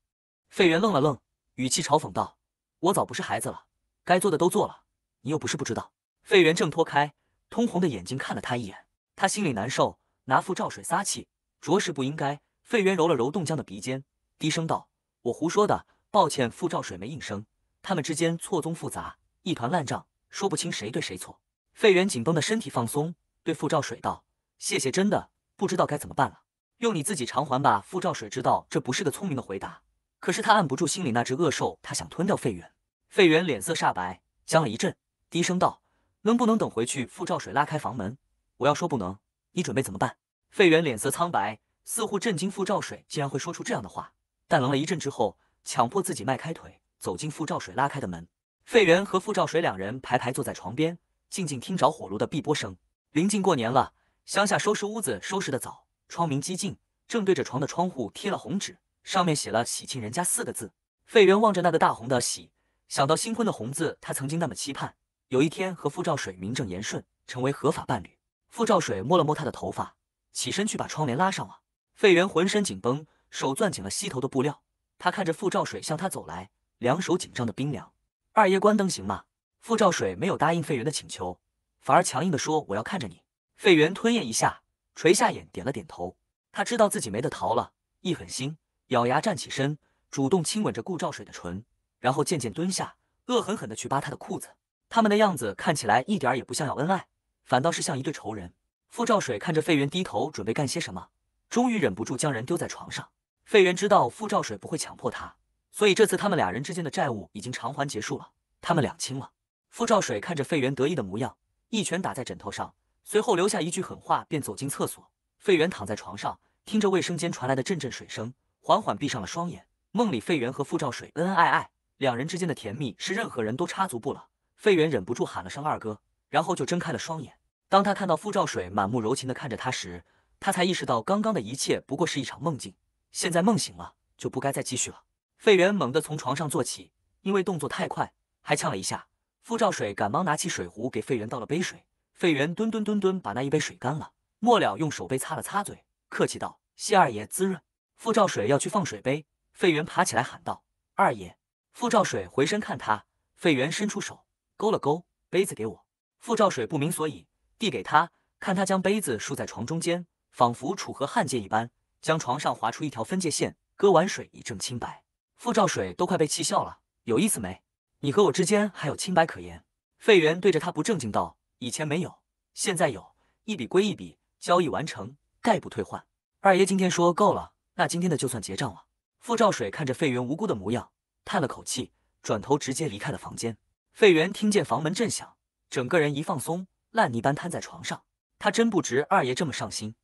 费源愣了愣，语气嘲讽道：“我早不是孩子了，该做的都做了，你又不是不知道。”费源挣脱开，通红的眼睛看了他一眼，他心里难受，拿傅兆水撒气，着实不应该。费源揉了揉冻僵的鼻尖，低声道：“我胡说的，抱歉。”傅兆水没应声。他们之间错综复杂，一团烂账，说不清谁对谁错。费元紧绷的身体放松，对傅兆水道：“谢谢，真的不知道该怎么办了，用你自己偿还吧。”傅兆水知道这不是个聪明的回答，可是他按不住心里那只恶兽，他想吞掉费元。费元脸色煞白，僵了一阵，低声道：“能不能等回去？”傅兆水拉开房门：“我要说不能，你准备怎么办？”费元脸色苍白，似乎震惊傅兆水竟然会说出这样的话，但愣了一阵之后，强迫自己迈开腿。走进傅兆水拉开的门，费源和傅兆水两人排排坐在床边，静静听着火炉的碧波声。临近过年了，乡下收拾屋子收拾的早，窗明几净，正对着床的窗户贴了红纸，上面写了“喜庆人家”四个字。费源望着那个大红的喜，想到新婚的红字，他曾经那么期盼，有一天和傅兆水名正言顺成为合法伴侣。傅兆水摸了摸他的头发，起身去把窗帘拉上了。费源浑身紧绷，手攥紧了膝头的布料，他看着傅兆水向他走来。两手紧张的冰凉，二爷关灯行吗？傅兆水没有答应费源的请求，反而强硬地说：“我要看着你。”费源吞咽一下，垂下眼，点了点头。他知道自己没得逃了，一狠心，咬牙站起身，主动亲吻着顾兆水的唇，然后渐渐蹲下，恶狠狠地去扒他的裤子。他们的样子看起来一点也不像要恩爱，反倒是像一对仇人。傅兆水看着费源低头准备干些什么，终于忍不住将人丢在床上。费源知道傅兆水不会强迫他。所以这次他们俩人之间的债务已经偿还结束了，他们两清了。傅兆水看着费源得意的模样，一拳打在枕头上，随后留下一句狠话，便走进厕所。费源躺在床上，听着卫生间传来的阵阵水声，缓缓闭上了双眼。梦里费源和傅兆水恩恩爱爱，两人之间的甜蜜是任何人都插足不了。费源忍不住喊了声二哥，然后就睁开了双眼。当他看到傅兆水满目柔情的看着他时，他才意识到刚刚的一切不过是一场梦境。现在梦醒了，就不该再继续了。费源猛地从床上坐起，因为动作太快，还呛了一下。傅兆水赶忙拿起水壶给费源倒了杯水。费源墩墩墩墩把那一杯水干了，末了用手背擦了擦嘴，客气道：“谢二爷滋润。”傅兆水要去放水杯，费源爬起来喊道：“二爷！”傅兆水回身看他，费源伸出手勾了勾杯子给我。傅兆水不明所以，递给他，看他将杯子竖在床中间，仿佛楚河汉界一般，将床上划出一条分界线，割完水以证清白。傅兆水都快被气笑了，有意思没？你和我之间还有清白可言？费源对着他不正经道：“以前没有，现在有，一笔归一笔，交易完成，概不退换。”二爷今天说够了，那今天的就算结账了。傅兆水看着费源无辜的模样，叹了口气，转头直接离开了房间。费源听见房门震响，整个人一放松，烂泥般瘫在床上。他真不值二爷这么上心。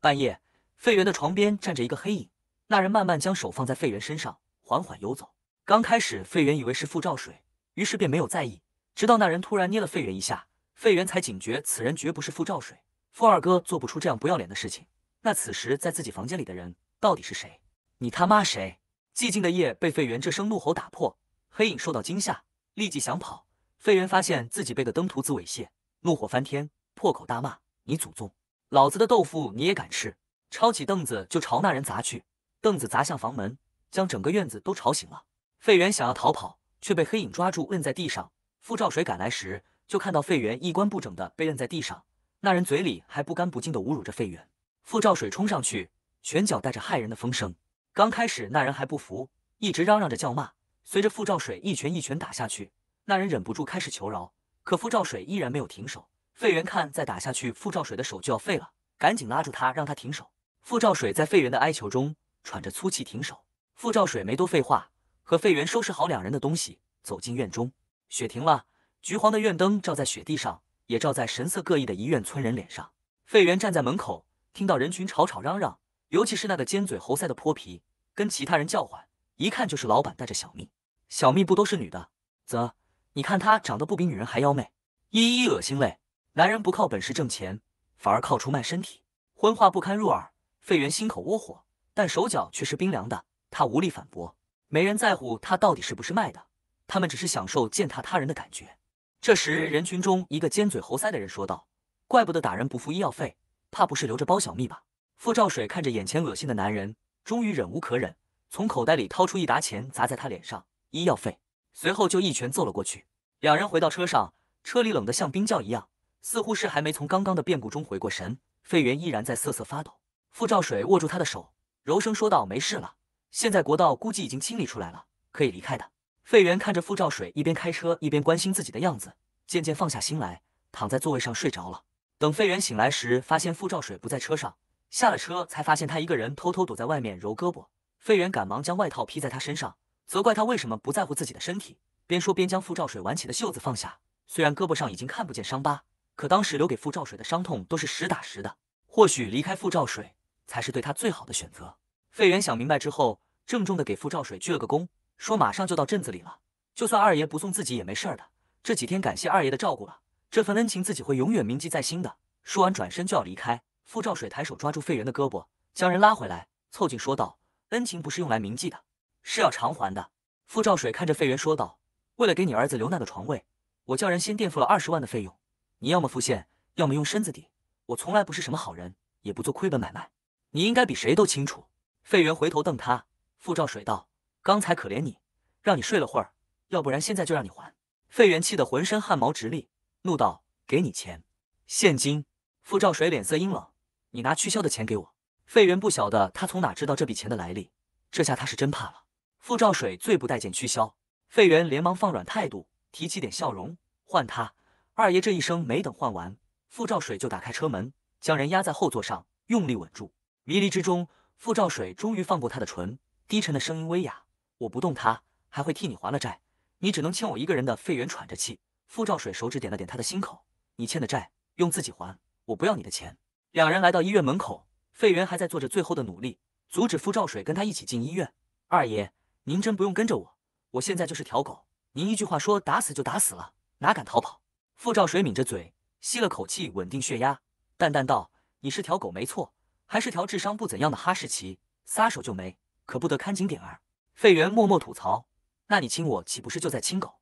半夜，费源的床边站着一个黑影，那人慢慢将手放在费源身上。缓缓游走。刚开始，费源以为是傅兆水，于是便没有在意。直到那人突然捏了费源一下，费源才警觉，此人绝不是傅兆水。傅二哥做不出这样不要脸的事情。那此时在自己房间里的人到底是谁？你他妈谁？寂静的夜被费源这声怒吼打破，黑影受到惊吓，立即想跑。费源发现自己被个登徒子猥亵，怒火翻天，破口大骂：“你祖宗！老子的豆腐你也敢吃！”抄起凳子就朝那人砸去，凳子砸向房门。将整个院子都吵醒了。费元想要逃跑，却被黑影抓住摁在地上。傅兆水赶来时，就看到费元衣冠不整的被摁在地上，那人嘴里还不干不净的侮辱着费元。傅兆水冲上去，拳脚带着骇人的风声。刚开始那人还不服，一直嚷嚷着叫骂。随着傅兆水一拳一拳打下去，那人忍不住开始求饶。可傅兆水依然没有停手。费元看再打下去，傅兆水的手就要废了，赶紧拉住他，让他停手。傅兆水在费元的哀求中喘着粗气停手。傅照水没多废话，和费源收拾好两人的东西，走进院中。雪停了，橘黄的院灯照在雪地上，也照在神色各异的怡院村人脸上。费源站在门口，听到人群吵吵嚷嚷，尤其是那个尖嘴猴腮的泼皮，跟其他人叫唤，一看就是老板带着小蜜。小蜜不都是女的？啧，你看她长得不比女人还妖媚，一一恶心嘞！男人不靠本事挣钱，反而靠出卖身体，荤话不堪入耳。费源心口窝火，但手脚却是冰凉的。他无力反驳，没人在乎他到底是不是卖的，他们只是享受践踏他人的感觉。这时，人群中一个尖嘴猴腮的人说道：“怪不得打人不付医药费，怕不是留着包小蜜吧？”傅兆水看着眼前恶心的男人，终于忍无可忍，从口袋里掏出一沓钱砸在他脸上，医药费。随后就一拳揍了过去。两人回到车上，车里冷得像冰窖一样，似乎是还没从刚刚的变故中回过神，费源依然在瑟瑟发抖。傅兆水握住他的手，柔声说道：“没事了。”现在国道估计已经清理出来了，可以离开的。费源看着傅兆水一边开车一边关心自己的样子，渐渐放下心来，躺在座位上睡着了。等费源醒来时，发现傅兆水不在车上，下了车才发现他一个人偷偷躲在外面揉胳膊。费源赶忙将外套披在他身上，责怪他为什么不在乎自己的身体，边说边将傅兆水挽起的袖子放下。虽然胳膊上已经看不见伤疤，可当时留给傅兆水的伤痛都是实打实的。或许离开傅兆水才是对他最好的选择。费元想明白之后，郑重地给傅兆水鞠了个躬，说：“马上就到镇子里了，就算二爷不送自己也没事儿的。这几天感谢二爷的照顾了，这份恩情自己会永远铭记在心的。”说完，转身就要离开。傅兆水抬手抓住费元的胳膊，将人拉回来，凑近说道：“恩情不是用来铭记的，是要偿还的。”傅兆水看着费元说道：“为了给你儿子留那个床位，我叫人先垫付了二十万的费用，你要么付现，要么用身子抵。我从来不是什么好人，也不做亏本买卖。你应该比谁都清楚。”费源回头瞪他，傅兆水道：“刚才可怜你，让你睡了会儿，要不然现在就让你还。”费源气得浑身汗毛直立，怒道：“给你钱，现金。”傅兆水脸色阴冷：“你拿屈潇的钱给我。”费源不晓得他从哪知道这笔钱的来历，这下他是真怕了。傅兆水最不待见屈潇，费源连忙放软态度，提起点笑容换他二爷。这一生没等换完，傅兆水就打开车门，将人压在后座上，用力稳住。迷离之中。傅兆水终于放过他的唇，低沉的声音微哑：“我不动他，还会替你还了债。你只能欠我一个人的。”费源喘着气，傅兆水手指点了点他的心口：“你欠的债，用自己还。我不要你的钱。”两人来到医院门口，费源还在做着最后的努力，阻止傅兆水跟他一起进医院。“二爷，您真不用跟着我，我现在就是条狗，您一句话说打死就打死了，哪敢逃跑？”傅兆水抿着嘴，吸了口气，稳定血压，淡淡道：“你是条狗，没错。”还是条智商不怎样的哈士奇，撒手就没，可不得看紧点儿。费源默默吐槽，那你亲我岂不是就在亲狗？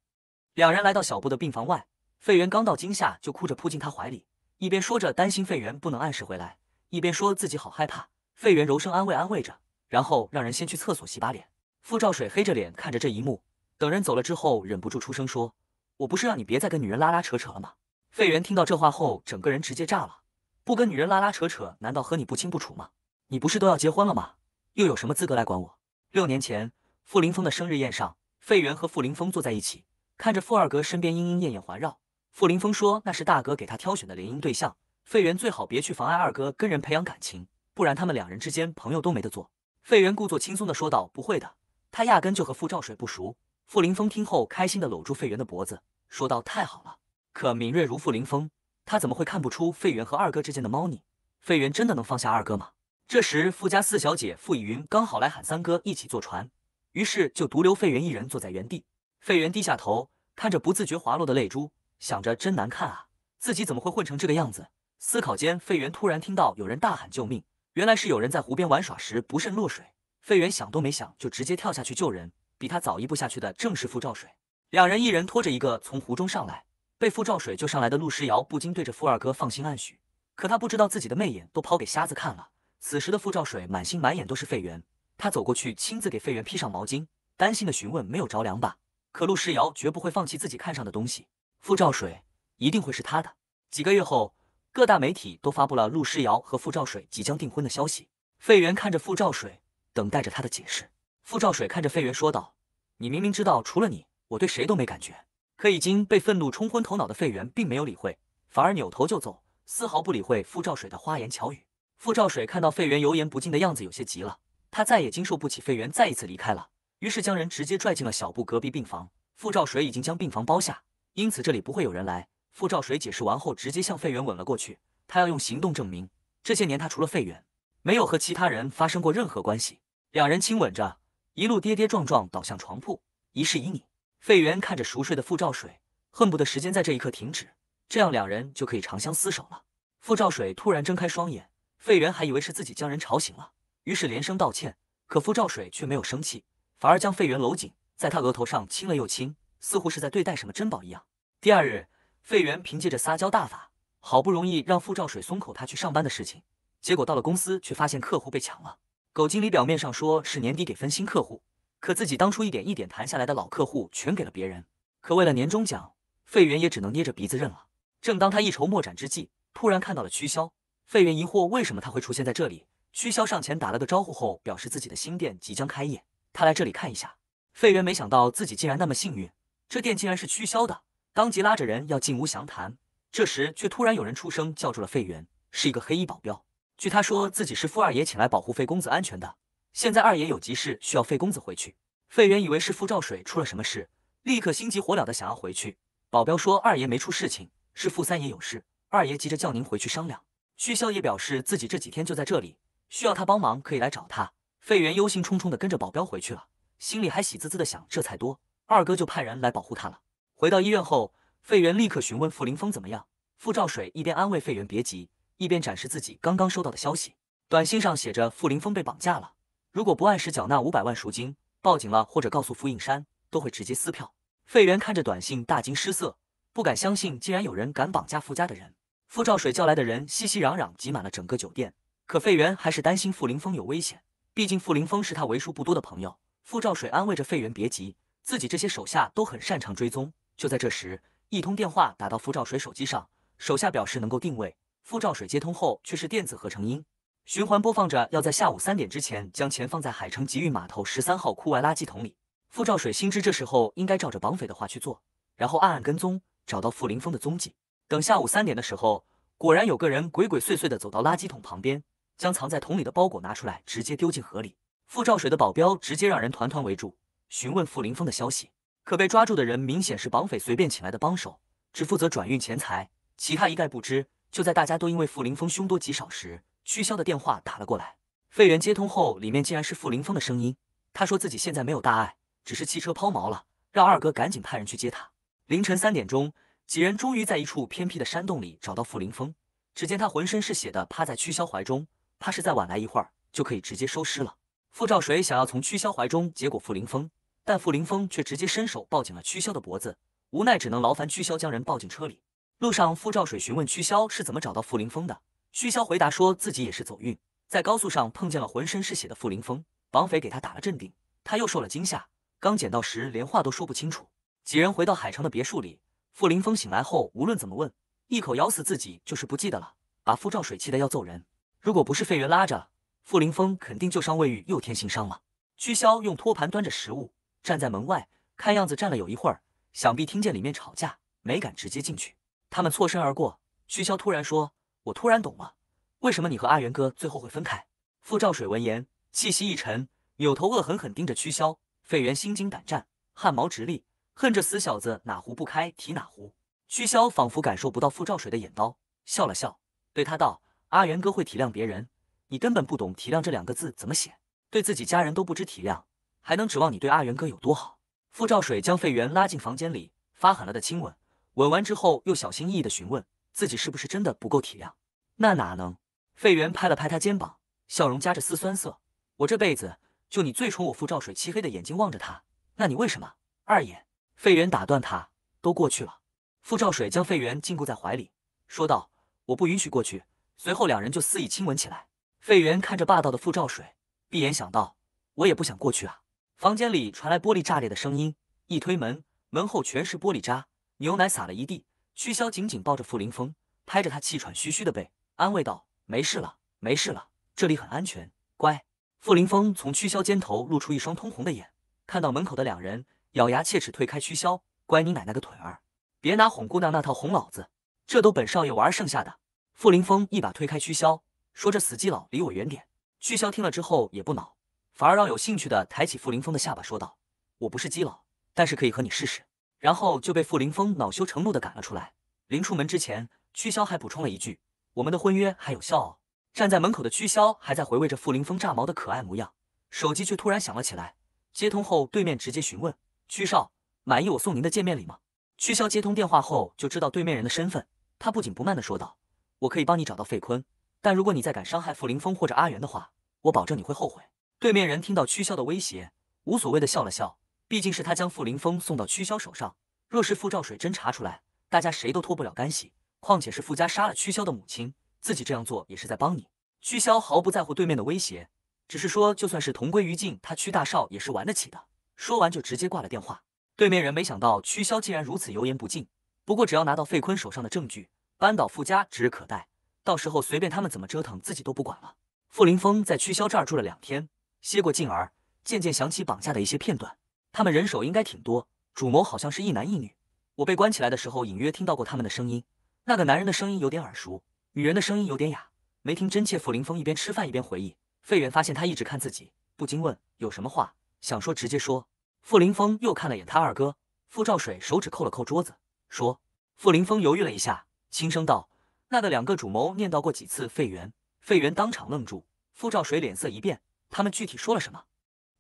两人来到小布的病房外，费源刚到惊吓就哭着扑进他怀里，一边说着担心费源不能按时回来，一边说自己好害怕。费源柔声安慰安慰着，然后让人先去厕所洗把脸。傅兆水黑着脸看着这一幕，等人走了之后，忍不住出声说：“我不是让你别再跟女人拉拉扯扯了吗？”费源听到这话后，整个人直接炸了。不跟女人拉拉扯扯，难道和你不清不楚吗？你不是都要结婚了吗？又有什么资格来管我？六年前，傅林峰的生日宴上，费源和傅林峰坐在一起，看着傅二哥身边莺莺燕燕环绕。傅林峰说：“那是大哥给他挑选的联姻对象，费源最好别去妨碍二哥跟人培养感情，不然他们两人之间朋友都没得做。”费源故作轻松的说道：“不会的，他压根就和傅兆水不熟。”傅林峰听后开心的搂住费源的脖子，说道：“太好了！”可敏锐如傅林峰。他怎么会看不出费源和二哥之间的猫腻？费源真的能放下二哥吗？这时，傅家四小姐傅以云刚好来喊三哥一起坐船，于是就独留费源一人坐在原地。费源低下头，看着不自觉滑落的泪珠，想着真难看啊，自己怎么会混成这个样子？思考间，费源突然听到有人大喊救命，原来是有人在湖边玩耍时不慎落水。费源想都没想就直接跳下去救人，比他早一步下去的正是傅兆水，两人一人拖着一个从湖中上来。被傅兆水救上来的陆诗瑶不禁对着傅二哥放心暗许，可他不知道自己的媚眼都抛给瞎子看了。此时的傅兆水满心满眼都是费元，他走过去亲自给费元披上毛巾，担心的询问：“没有着凉吧？”可陆诗瑶绝不会放弃自己看上的东西，傅兆水一定会是他的。几个月后，各大媒体都发布了陆诗瑶和傅兆水即将订婚的消息。费元看着傅兆水，等待着他的解释。傅兆水看着费元说道：“你明明知道，除了你，我对谁都没感觉。”可已经被愤怒冲昏头脑的费源并没有理会，反而扭头就走，丝毫不理会傅兆水的花言巧语。傅兆水看到费源油盐不进的样子，有些急了，他再也经受不起费源再一次离开了，于是将人直接拽进了小布隔壁病房。傅兆水已经将病房包下，因此这里不会有人来。傅兆水解释完后，直接向费源吻了过去，他要用行动证明这些年他除了费源，没有和其他人发生过任何关系。两人亲吻着，一路跌跌撞撞倒向床铺，一世旖旎。费元看着熟睡的傅兆水，恨不得时间在这一刻停止，这样两人就可以长相厮守了。傅兆水突然睁开双眼，费元还以为是自己将人吵醒了，于是连声道歉。可傅兆水却没有生气，反而将费元搂紧，在他额头上亲了又亲，似乎是在对待什么珍宝一样。第二日，费元凭借着撒娇大法，好不容易让傅兆水松口，他去上班的事情。结果到了公司，却发现客户被抢了。狗经理表面上说是年底给分新客户。可自己当初一点一点谈下来的老客户全给了别人，可为了年终奖，费源也只能捏着鼻子认了。正当他一筹莫展之际，突然看到了屈潇。费源疑惑为什么他会出现在这里。屈潇上前打了个招呼后，表示自己的新店即将开业，他来这里看一下。费源没想到自己竟然那么幸运，这店竟然是屈潇的，当即拉着人要进屋详谈。这时却突然有人出声叫住了费源，是一个黑衣保镖。据他说，自己是富二爷请来保护费公子安全的。现在二爷有急事需要费公子回去。费元以为是傅兆水出了什么事，立刻心急火燎的想要回去。保镖说二爷没出事情，是傅三爷有事，二爷急着叫您回去商量。屈潇也表示自己这几天就在这里，需要他帮忙可以来找他。费元忧心忡忡的跟着保镖回去了，心里还喜滋滋的想：这才多，二哥就派人来保护他了。回到医院后，费元立刻询问傅林峰怎么样。傅兆水一边安慰费元别急，一边展示自己刚刚收到的消息，短信上写着傅林峰被绑架了。如果不按时缴纳五百万赎金，报警了或者告诉傅应山，都会直接撕票。费源看着短信大惊失色，不敢相信，竟然有人敢绑架傅家的人。傅兆水叫来的人熙熙攘攘，挤满了整个酒店。可费源还是担心傅林峰有危险，毕竟傅林峰是他为数不多的朋友。傅兆水安慰着费源别急，自己这些手下都很擅长追踪。就在这时，一通电话打到傅兆水手机上，手下表示能够定位。傅兆水接通后却是电子合成音。循环播放着，要在下午三点之前将钱放在海城集运码头十三号库外垃圾桶里。傅兆水心知这时候应该照着绑匪的话去做，然后暗暗跟踪，找到傅林峰的踪迹。等下午三点的时候，果然有个人鬼鬼祟祟地走到垃圾桶旁边，将藏在桶里的包裹拿出来，直接丢进河里。傅兆水的保镖直接让人团团围住，询问傅林峰的消息。可被抓住的人明显是绑匪随便请来的帮手，只负责转运钱财，其他一概不知。就在大家都因为傅林峰凶多吉少时，曲潇的电话打了过来，费源接通后，里面竟然是傅凌风的声音。他说自己现在没有大碍，只是汽车抛锚了，让二哥赶紧派人去接他。凌晨三点钟，几人终于在一处偏僻的山洞里找到傅凌风。只见他浑身是血的趴在曲潇怀中，怕是再晚来一会儿，就可以直接收尸了。傅兆水想要从曲潇怀中结果傅凌风，但傅凌风却直接伸手抱紧了曲潇的脖子，无奈只能劳烦曲潇将人抱进车里。路上，傅兆水询问曲潇是怎么找到傅凌风的。屈潇回答说：“自己也是走运，在高速上碰见了浑身是血的傅林风，绑匪给他打了镇定，他又受了惊吓，刚捡到时连话都说不清楚。”几人回到海城的别墅里，傅林风醒来后，无论怎么问，一口咬死自己就是不记得了，把傅兆水气得要揍人。如果不是费人拉着，傅林风肯定旧伤未愈又添新伤了。屈潇用托盘端着食物，站在门外，看样子站了有一会儿，想必听见里面吵架，没敢直接进去。他们错身而过，屈潇突然说。我突然懂了，为什么你和阿元哥最后会分开？傅兆水闻言，气息一沉，扭头恶狠狠盯着屈潇，费元心惊胆战，汗毛直立，恨这死小子哪壶不开提哪壶。屈潇仿佛感受不到傅兆水的眼刀，笑了笑，对他道：“阿元哥会体谅别人，你根本不懂体谅这两个字怎么写，对自己家人都不知体谅，还能指望你对阿元哥有多好？”傅兆水将费元拉进房间里，发狠了的亲吻，吻完之后又小心翼翼的询问。自己是不是真的不够体谅？那哪能？费元拍了拍他肩膀，笑容夹着丝酸涩。我这辈子就你最宠我。傅照水漆黑的眼睛望着他，那你为什么？二爷，费元打断他，都过去了。傅照水将费元禁锢在怀里，说道：“我不允许过去。”随后两人就肆意亲吻起来。费元看着霸道的傅照水，闭眼想到：“我也不想过去啊。”房间里传来玻璃炸裂的声音，一推门，门后全是玻璃渣，牛奶洒了一地。屈潇紧紧抱着傅凌风，拍着他气喘吁吁的背，安慰道：“没事了，没事了，这里很安全，乖。”傅凌风从屈潇肩头露出一双通红的眼，看到门口的两人，咬牙切齿推开屈潇：“乖你奶奶个腿儿，别拿哄姑娘那套哄老子，这都本少爷玩剩下的。”傅凌风一把推开屈潇，说：“这死基佬，离我远点。”屈潇听了之后也不恼，反而饶有兴趣的抬起傅凌风的下巴，说道：“我不是基佬，但是可以和你试试。”然后就被傅林峰恼羞成怒的赶了出来。临出门之前，屈潇还补充了一句：“我们的婚约还有效哦。”站在门口的屈潇还在回味着傅林峰炸毛的可爱模样，手机却突然响了起来。接通后，对面直接询问：“屈少，满意我送您的见面礼吗？”屈潇接通电话后就知道对面人的身份，他不紧不慢的说道：“我可以帮你找到费坤，但如果你再敢伤害傅林峰或者阿元的话，我保证你会后悔。”对面人听到屈潇的威胁，无所谓的笑了笑。毕竟是他将傅林峰送到屈潇手上，若是傅兆水真查出来，大家谁都脱不了干系。况且是傅家杀了屈潇的母亲，自己这样做也是在帮你。屈潇毫不在乎对面的威胁，只是说就算是同归于尽，他屈大少也是玩得起的。说完就直接挂了电话。对面人没想到屈潇竟然如此油盐不进，不过只要拿到费坤手上的证据，扳倒傅家指日可待。到时候随便他们怎么折腾，自己都不管了。傅林峰在屈潇这儿住了两天，歇过劲儿，渐渐想起绑架的一些片段。他们人手应该挺多，主谋好像是一男一女。我被关起来的时候，隐约听到过他们的声音。那个男人的声音有点耳熟，女人的声音有点哑，没听真切。傅林峰一边吃饭一边回忆。费元发现他一直看自己，不禁问：“有什么话想说，直接说。”傅林峰又看了眼他二哥傅兆水，手指扣了扣桌子，说：“傅林峰犹豫了一下，轻声道：‘那个两个主谋念叨过几次。’”费源。’费源当场愣住。傅兆水脸色一变，他们具体说了什么？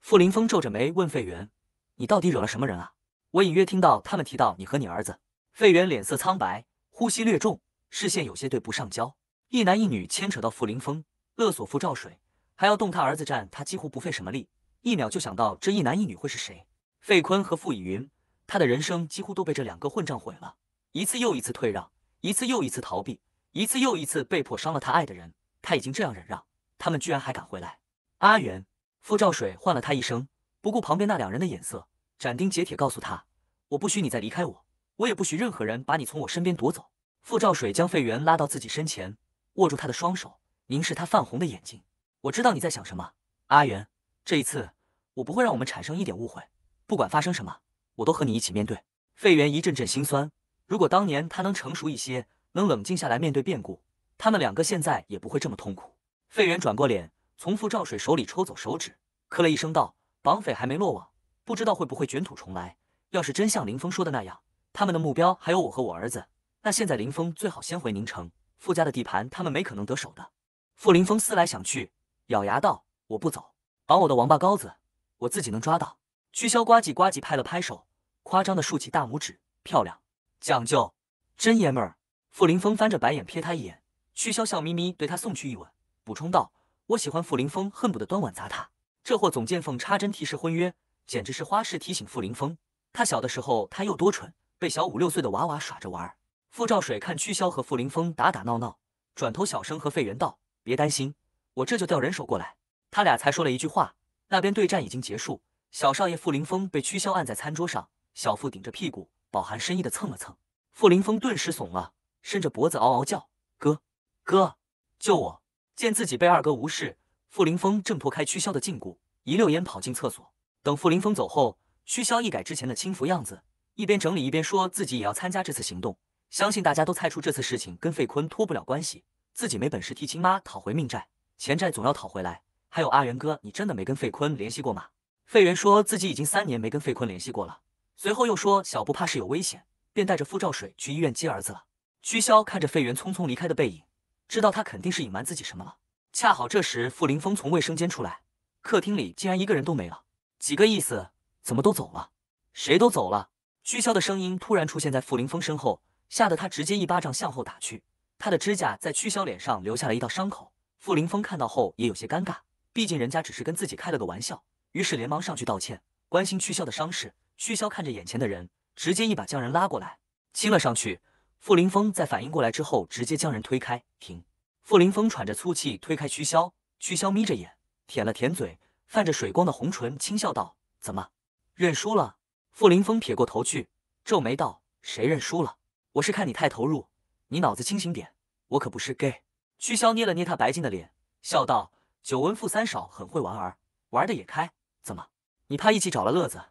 傅林峰皱着眉问费源：“你到底惹了什么人啊？我隐约听到他们提到你和你儿子。费源脸色苍白，呼吸略重，视线有些对不上焦。一男一女牵扯到傅林风，勒索傅兆水，还要动他儿子，站，他几乎不费什么力，一秒就想到这一男一女会是谁？费坤和傅以云，他的人生几乎都被这两个混账毁了。一次又一次退让，一次又一次逃避，一次又一次被迫伤了他爱的人。他已经这样忍让，他们居然还敢回来？阿元，傅兆水唤了他一声。不顾旁边那两人的眼色，斩钉截铁告诉他：“我不许你再离开我，我也不许任何人把你从我身边夺走。”傅兆水将费源拉到自己身前，握住他的双手，凝视他泛红的眼睛。我知道你在想什么，阿元。这一次，我不会让我们产生一点误会。不管发生什么，我都和你一起面对。费源一阵阵心酸。如果当年他能成熟一些，能冷静下来面对变故，他们两个现在也不会这么痛苦。费源转过脸，从傅兆水手里抽走手指，咳了一声道。绑匪还没落网，不知道会不会卷土重来。要是真像林峰说的那样，他们的目标还有我和我儿子，那现在林峰最好先回宁城，傅家的地盘他们没可能得手的。傅林峰思来想去，咬牙道：“我不走，绑我的王八羔子，我自己能抓到。”屈潇呱唧呱唧拍了拍手，夸张地竖起大拇指：“漂亮，讲究，真爷们儿。”傅林峰翻着白眼瞥他一眼，屈潇笑眯眯对他送去一吻，补充道：“我喜欢傅林峰，恨不得端碗砸他。”这货总见缝插针提示婚约，简直是花式提醒傅林峰。他小的时候他又多蠢，被小五六岁的娃娃耍着玩儿。傅兆水看屈潇和傅林峰打打闹闹，转头小声和费元道：“别担心，我这就调人手过来。”他俩才说了一句话，那边对战已经结束，小少爷傅林峰被屈潇按在餐桌上，小腹顶着屁股，饱含深意的蹭了蹭。傅林峰顿时怂了，伸着脖子嗷嗷叫：“哥，哥，救我！”见自己被二哥无视。傅林峰挣脱开屈潇的禁锢，一溜烟跑进厕所。等傅林峰走后，屈潇一改之前的轻浮样子，一边整理一边说自己也要参加这次行动。相信大家都猜出这次事情跟费坤脱不了关系，自己没本事替亲妈讨回命债，钱债总要讨回来。还有阿元哥，你真的没跟费坤联系过吗？费源说自己已经三年没跟费坤联系过了，随后又说小布怕是有危险，便带着傅兆水去医院接儿子了。屈潇看着费源匆匆离开的背影，知道他肯定是隐瞒自己什么了。恰好这时，傅林峰从卫生间出来，客厅里竟然一个人都没了，几个意思？怎么都走了？谁都走了？曲肖的声音突然出现在傅林峰身后，吓得他直接一巴掌向后打去，他的指甲在曲肖脸上留下了一道伤口。傅林峰看到后也有些尴尬，毕竟人家只是跟自己开了个玩笑，于是连忙上去道歉，关心曲肖的伤势。曲肖看着眼前的人，直接一把将人拉过来亲了上去。傅林峰在反应过来之后，直接将人推开，停。傅林风喘着粗气，推开屈潇。屈潇眯着眼，舔了舔嘴，泛着水光的红唇轻笑道：“怎么，认输了？”傅林风撇过头去，皱眉道：“谁认输了？我是看你太投入，你脑子清醒点。我可不是 gay。”屈潇捏了捏他白净的脸，笑道：“久闻傅三少很会玩儿，玩儿的也开。怎么，你怕一起找了乐子，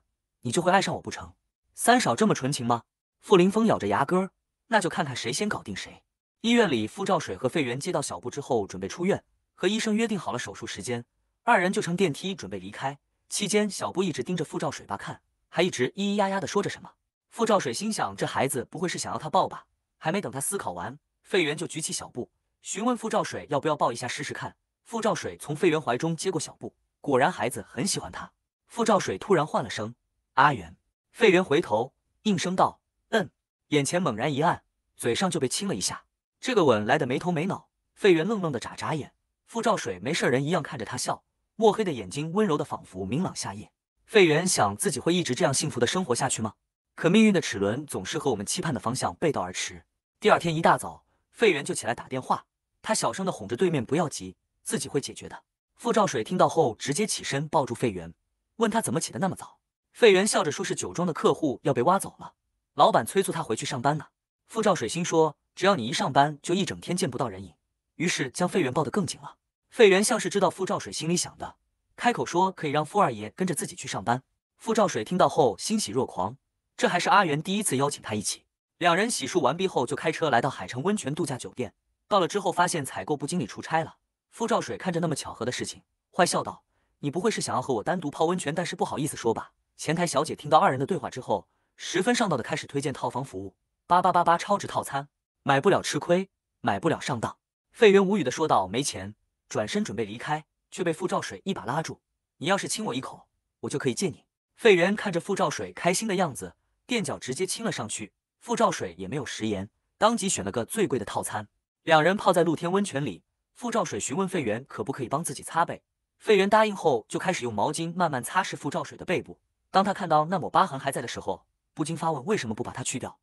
你就会爱上我不成？三少这么纯情吗？”傅林风咬着牙根儿，那就看看谁先搞定谁。医院里，傅兆水和费源接到小布之后，准备出院，和医生约定好了手术时间，二人就乘电梯准备离开。期间，小布一直盯着傅兆水爸看，还一直咿咿呀呀地说着什么。傅兆水心想，这孩子不会是想要他抱吧？还没等他思考完，费源就举起小布，询问傅兆水要不要抱一下试试看。傅兆水从费源怀中接过小布，果然孩子很喜欢他。傅兆水突然唤了声“阿元”，费源回头应声道“嗯”，眼前猛然一暗，嘴上就被亲了一下。这个吻来的没头没脑，费源愣愣的眨眨眼，傅兆水没事人一样看着他笑，墨黑的眼睛温柔的仿佛明朗夏夜。费源想自己会一直这样幸福的生活下去吗？可命运的齿轮总是和我们期盼的方向背道而驰。第二天一大早，费源就起来打电话，他小声的哄着对面不要急，自己会解决的。傅兆水听到后直接起身抱住费源，问他怎么起的那么早。费源笑着说是酒庄的客户要被挖走了，老板催促他回去上班呢。傅兆水心说。只要你一上班就一整天见不到人影，于是将费元抱得更紧了。费元像是知道傅兆水心里想的，开口说可以让傅二爷跟着自己去上班。傅兆水听到后欣喜若狂，这还是阿元第一次邀请他一起。两人洗漱完毕后就开车来到海城温泉度假酒店。到了之后发现采购部经理出差了。傅兆水看着那么巧合的事情，坏笑道：“你不会是想要和我单独泡温泉，但是不好意思说吧？”前台小姐听到二人的对话之后，十分上道的开始推荐套房服务，八八八八超值套餐。买不了吃亏，买不了上当。费源无语的说道：“没钱。”转身准备离开，却被傅兆水一把拉住：“你要是亲我一口，我就可以借你。”费源看着傅兆水开心的样子，垫脚直接亲了上去。傅兆水也没有食言，当即选了个最贵的套餐。两人泡在露天温泉里，傅兆水询问费源可不可以帮自己擦背，费源答应后就开始用毛巾慢慢擦拭傅兆水的背部。当他看到那抹疤痕还在的时候，不禁发问：“为什么不把它去掉？”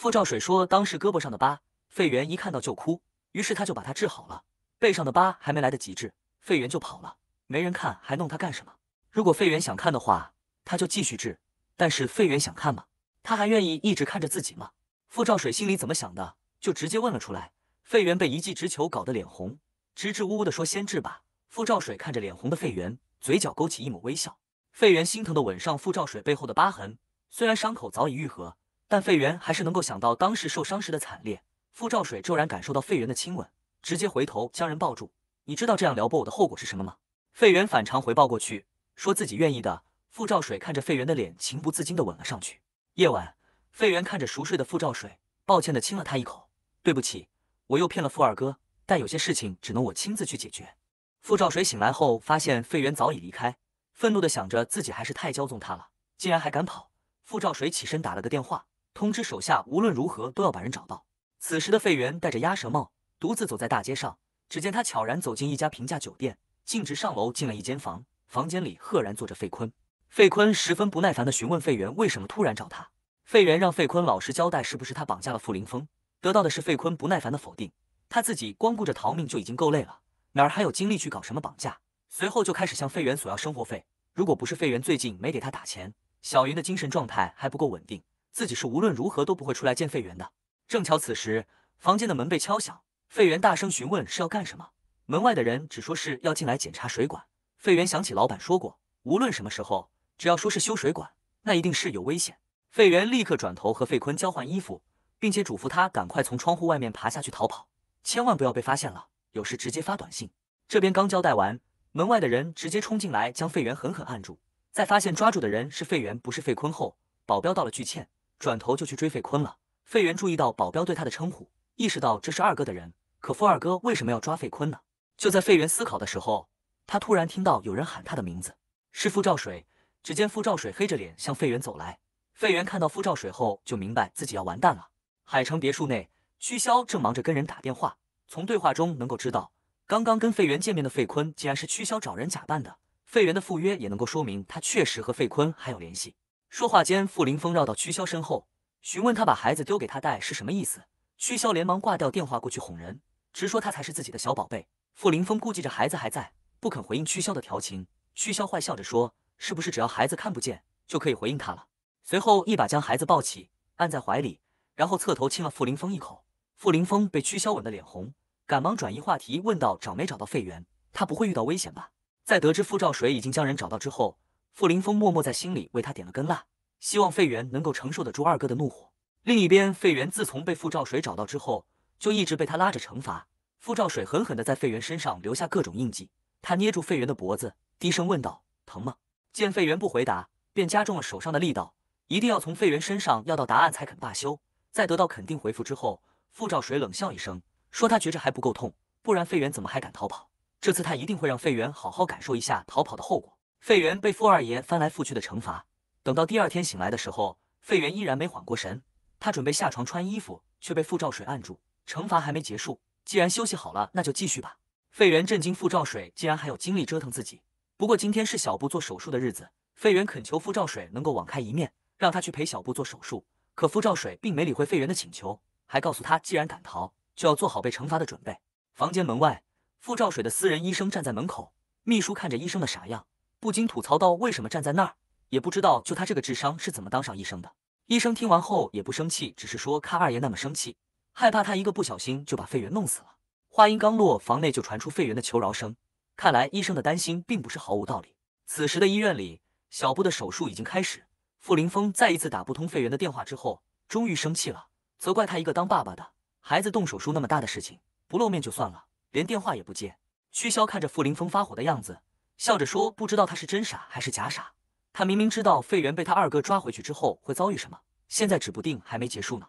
傅兆水说：“当时胳膊上的疤，费源一看到就哭，于是他就把他治好了。背上的疤还没来得及治，费源就跑了，没人看，还弄他干什么？如果费源想看的话，他就继续治。但是费源想看吗？他还愿意一直看着自己吗？”傅兆水心里怎么想的，就直接问了出来。费源被一记直球搞得脸红，支支吾吾地说：“先治吧。”傅兆水看着脸红的费源，嘴角勾起一抹微笑。费源心疼的吻上傅兆水背后的疤痕，虽然伤口早已愈合。但费源还是能够想到当时受伤时的惨烈。傅兆水骤然感受到费源的亲吻，直接回头将人抱住。你知道这样撩拨我的后果是什么吗？费源反常回报过去，说自己愿意的。傅兆水看着费源的脸，情不自禁地吻了上去。夜晚，费源看着熟睡的傅兆水，抱歉地亲了他一口：“对不起，我又骗了傅二哥。但有些事情只能我亲自去解决。”傅兆水醒来后，发现费源早已离开，愤怒地想着自己还是太骄纵他了，竟然还敢跑。傅兆水起身打了个电话。通知手下，无论如何都要把人找到。此时的费源戴着鸭舌帽，独自走在大街上。只见他悄然走进一家平价酒店，径直上楼进了一间房。房间里赫然坐着费坤。费坤十分不耐烦地询问费源为什么突然找他。费源让费坤老实交代，是不是他绑架了傅林峰？得到的是费坤不耐烦的否定。他自己光顾着逃命就已经够累了，哪儿还有精力去搞什么绑架？随后就开始向费源索要生活费。如果不是费源最近没给他打钱，小云的精神状态还不够稳定。自己是无论如何都不会出来见费源的。正巧此时房间的门被敲响，费源大声询问是要干什么。门外的人只说是要进来检查水管。费源想起老板说过，无论什么时候，只要说是修水管，那一定是有危险。费源立刻转头和费坤交换衣服，并且嘱咐他赶快从窗户外面爬下去逃跑，千万不要被发现了。有事直接发短信。这边刚交代完，门外的人直接冲进来将费源狠狠按住。在发现抓住的人是费源不是费坤后，保镖道了句歉。转头就去追费坤了。费源注意到保镖对他的称呼，意识到这是二哥的人。可傅二哥为什么要抓费坤呢？就在费源思考的时候，他突然听到有人喊他的名字，是傅兆水。只见傅兆水黑着脸向费源走来。费源看到傅兆水后，就明白自己要完蛋了。海城别墅内，屈潇正忙着跟人打电话。从对话中能够知道，刚刚跟费源见面的费坤，竟然是屈潇找人假扮的。费源的赴约也能够说明他确实和费坤还有联系。说话间，傅林峰绕到屈潇身后，询问他把孩子丢给他带是什么意思。屈潇连忙挂掉电话，过去哄人，直说他才是自己的小宝贝。傅林峰顾忌着孩子还在，不肯回应屈潇的调情。屈潇坏笑着说：“是不是只要孩子看不见，就可以回应他了？”随后一把将孩子抱起，按在怀里，然后侧头亲了傅林峰一口。傅林峰被屈潇吻得脸红，赶忙转移话题，问到找没找到费源？他不会遇到危险吧？在得知傅兆水已经将人找到之后。傅林风默默在心里为他点了根蜡，希望费源能够承受得住二哥的怒火。另一边，费源自从被傅兆水找到之后，就一直被他拉着惩罚。傅兆水狠狠地在费源身上留下各种印记，他捏住费源的脖子，低声问道：“疼吗？”见费源不回答，便加重了手上的力道，一定要从费源身上要到答案才肯罢休。在得到肯定回复之后，傅兆水冷笑一声，说：“他觉着还不够痛，不然费源怎么还敢逃跑？这次他一定会让费源好好感受一下逃跑的后果。”费元被傅二爷翻来覆去的惩罚，等到第二天醒来的时候，费元依然没缓过神。他准备下床穿衣服，却被傅兆水按住。惩罚还没结束，既然休息好了，那就继续吧。费元震惊，傅兆水竟然还有精力折腾自己。不过今天是小布做手术的日子，费元恳求傅兆水能够网开一面，让他去陪小布做手术。可傅兆水并没理会费元的请求，还告诉他，既然敢逃，就要做好被惩罚的准备。房间门外，傅兆水的私人医生站在门口，秘书看着医生的傻样。不禁吐槽道：“为什么站在那儿？也不知道，就他这个智商是怎么当上医生的。”医生听完后也不生气，只是说：“看二爷那么生气，害怕他一个不小心就把费源弄死了。”话音刚落，房内就传出费源的求饶声。看来医生的担心并不是毫无道理。此时的医院里，小布的手术已经开始。傅林峰再一次打不通费源的电话之后，终于生气了，责怪他一个当爸爸的孩子动手术那么大的事情不露面就算了，连电话也不接。屈潇看着傅林峰发火的样子。笑着说：“不知道他是真傻还是假傻。他明明知道费源被他二哥抓回去之后会遭遇什么，现在指不定还没结束呢。”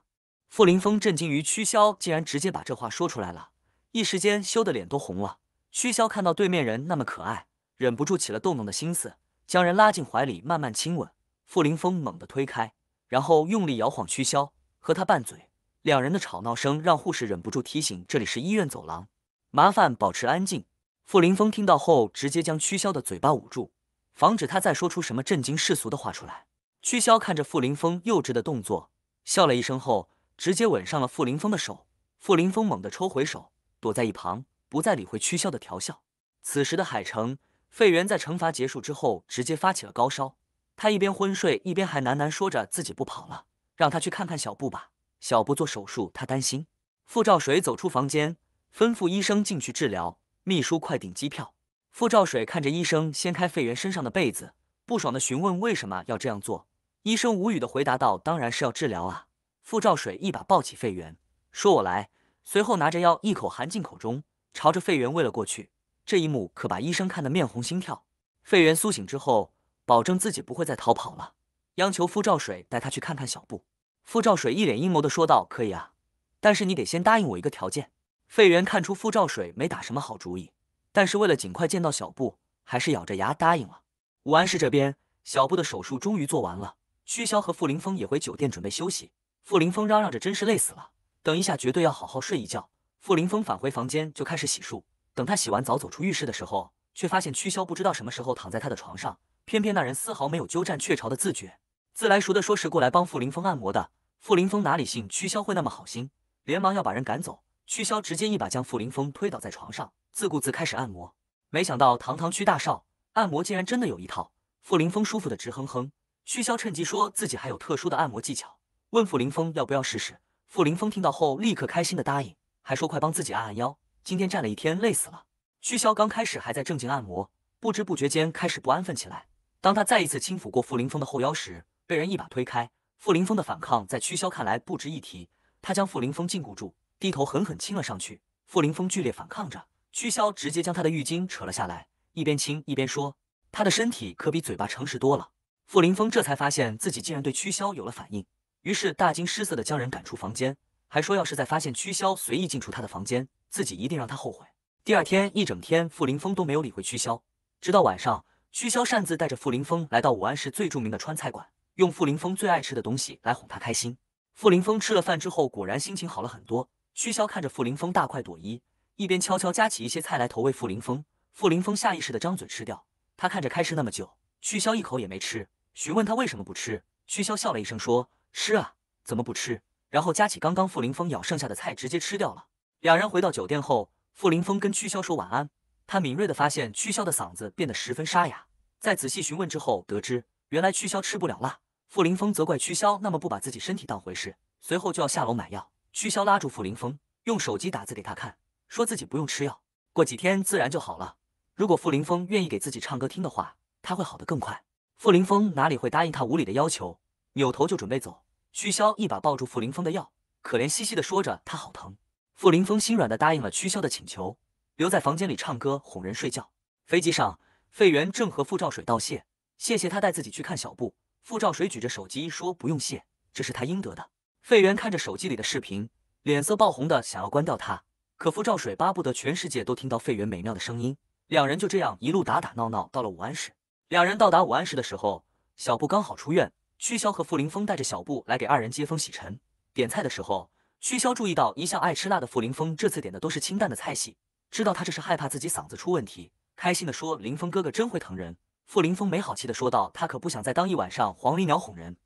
傅林风震惊于屈潇竟然直接把这话说出来了，一时间羞得脸都红了。屈潇看到对面人那么可爱，忍不住起了逗弄的心思，将人拉进怀里慢慢亲吻。傅林风猛地推开，然后用力摇晃屈潇和他拌嘴，两人的吵闹声让护士忍不住提醒：“这里是医院走廊，麻烦保持安静。”傅林峰听到后，直接将屈潇的嘴巴捂住，防止他再说出什么震惊世俗的话出来。屈潇看着傅林峰幼稚的动作，笑了一声后，直接吻上了傅林峰的手。傅林峰猛地抽回手，躲在一旁，不再理会屈潇的调笑。此时的海城，费源在惩罚结束之后，直接发起了高烧。他一边昏睡，一边还喃喃说着：“自己不跑了，让他去看看小布吧。小布做手术，他担心。”傅兆水走出房间，吩咐医生进去治疗。秘书，快订机票！傅兆水看着医生掀开费源身上的被子，不爽的询问为什么要这样做。医生无语的回答道：“当然是要治疗啊！”傅兆水一把抱起费源，说：“我来。”随后拿着药一口含进口中，朝着费源喂了过去。这一幕可把医生看得面红心跳。费源苏醒之后，保证自己不会再逃跑了，央求傅兆水带他去看看小布。傅兆水一脸阴谋的说道：“可以啊，但是你得先答应我一个条件。”费源看出傅兆水没打什么好主意，但是为了尽快见到小布，还是咬着牙答应了。武安市这边，小布的手术终于做完了，屈潇和傅凌峰也回酒店准备休息。傅凌峰嚷嚷着：“真是累死了，等一下绝对要好好睡一觉。”傅凌峰返回房间就开始洗漱。等他洗完澡走出浴室的时候，却发现屈潇不知道什么时候躺在他的床上，偏偏那人丝毫没有鸠占鹊巢的自觉，自来熟的说是过来帮傅凌峰按摩的。傅凌峰哪里信屈潇会那么好心，连忙要把人赶走。屈潇直接一把将傅凌风推倒在床上，自顾自开始按摩。没想到堂堂屈大少按摩竟然真的有一套，傅凌风舒服的直哼哼。屈潇趁机说自己还有特殊的按摩技巧，问傅凌风要不要试试。傅凌风听到后立刻开心的答应，还说快帮自己按按腰，今天站了一天累死了。屈潇刚开始还在正经按摩，不知不觉间开始不安分起来。当他再一次轻抚过傅凌风的后腰时，被人一把推开。傅凌风的反抗在屈潇看来不值一提，他将傅凌风禁锢住。低头狠狠亲了上去，傅林峰剧烈反抗着，屈潇直接将他的浴巾扯了下来，一边亲一边说：“他的身体可比嘴巴诚实多了。”傅林峰这才发现自己竟然对屈潇有了反应，于是大惊失色的将人赶出房间，还说要是在发现屈潇随意进出他的房间，自己一定让他后悔。第二天一整天，傅林峰都没有理会屈潇，直到晚上，屈潇擅自带着傅林峰来到武安市最著名的川菜馆，用傅林峰最爱吃的东西来哄他开心。傅林峰吃了饭之后，果然心情好了很多。曲潇看着傅凌风大快朵颐，一边悄悄夹起一些菜来投喂傅凌风。傅凌风下意识的张嘴吃掉。他看着开吃那么久，曲潇一口也没吃，询问他为什么不吃。曲潇笑了一声说：“吃啊，怎么不吃？”然后夹起刚刚傅凌风咬剩下的菜直接吃掉了。两人回到酒店后，傅凌风跟曲潇说晚安。他敏锐的发现曲潇的嗓子变得十分沙哑，在仔细询问之后得知，原来曲潇吃不了辣。傅凌风责怪曲潇那么不把自己身体当回事，随后就要下楼买药。曲潇拉住傅凌风，用手机打字给他看，说自己不用吃药，过几天自然就好了。如果傅凌风愿意给自己唱歌听的话，他会好的更快。傅凌风哪里会答应他无理的要求，扭头就准备走。曲潇一把抱住傅凌风的药，可怜兮兮的说着：“他好疼。”傅凌风心软的答应了曲潇的请求，留在房间里唱歌哄人睡觉。飞机上，费源正和傅兆水道谢：“谢谢他带自己去看小布。”傅兆水举着手机说：“不用谢，这是他应得的。”费源看着手机里的视频，脸色爆红的想要关掉它，可傅兆水巴不得全世界都听到费源美妙的声音。两人就这样一路打打闹闹到了武安市。两人到达武安市的时候，小布刚好出院。曲潇和傅林峰带着小布来给二人接风洗尘。点菜的时候，曲潇注意到一向爱吃辣的傅林峰这次点的都是清淡的菜系，知道他这是害怕自己嗓子出问题，开心的说：“林峰哥哥真会疼人。”傅林峰没好气的说道：“他可不想再当一晚上黄鹂鸟哄人。”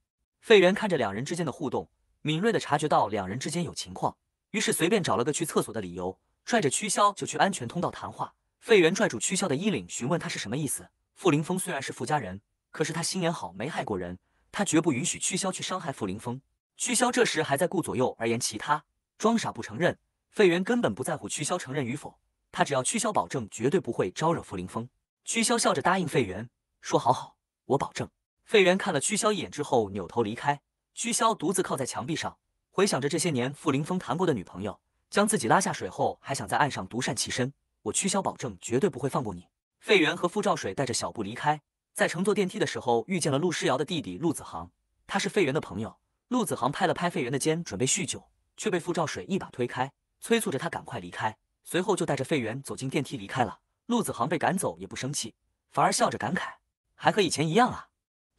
费源看着两人之间的互动。敏锐地察觉到两人之间有情况，于是随便找了个去厕所的理由，拽着屈潇就去安全通道谈话。费元拽住屈潇的衣领，询问他是什么意思。傅林峰虽然是傅家人，可是他心眼好，没害过人，他绝不允许屈潇去伤害傅林峰。屈潇这时还在顾左右而言其他，装傻不承认。费元根本不在乎屈潇承认与否，他只要屈潇保证绝对不会招惹傅林峰。屈潇笑着答应费元，说：“好好，我保证。”费元看了屈潇一眼之后，扭头离开。屈潇独自靠在墙壁上，回想着这些年傅凌峰谈过的女朋友将自己拉下水后，还想在岸上独善其身。我屈潇保证，绝对不会放过你。费源和傅兆水带着小布离开，在乘坐电梯的时候遇见了陆诗瑶的弟弟陆子航，他是费源的朋友。陆子航拍了拍费源的肩，准备酗酒，却被傅兆水一把推开，催促着他赶快离开。随后就带着费源走进电梯离开了。陆子航被赶走也不生气，反而笑着感慨：“还和以前一样啊。”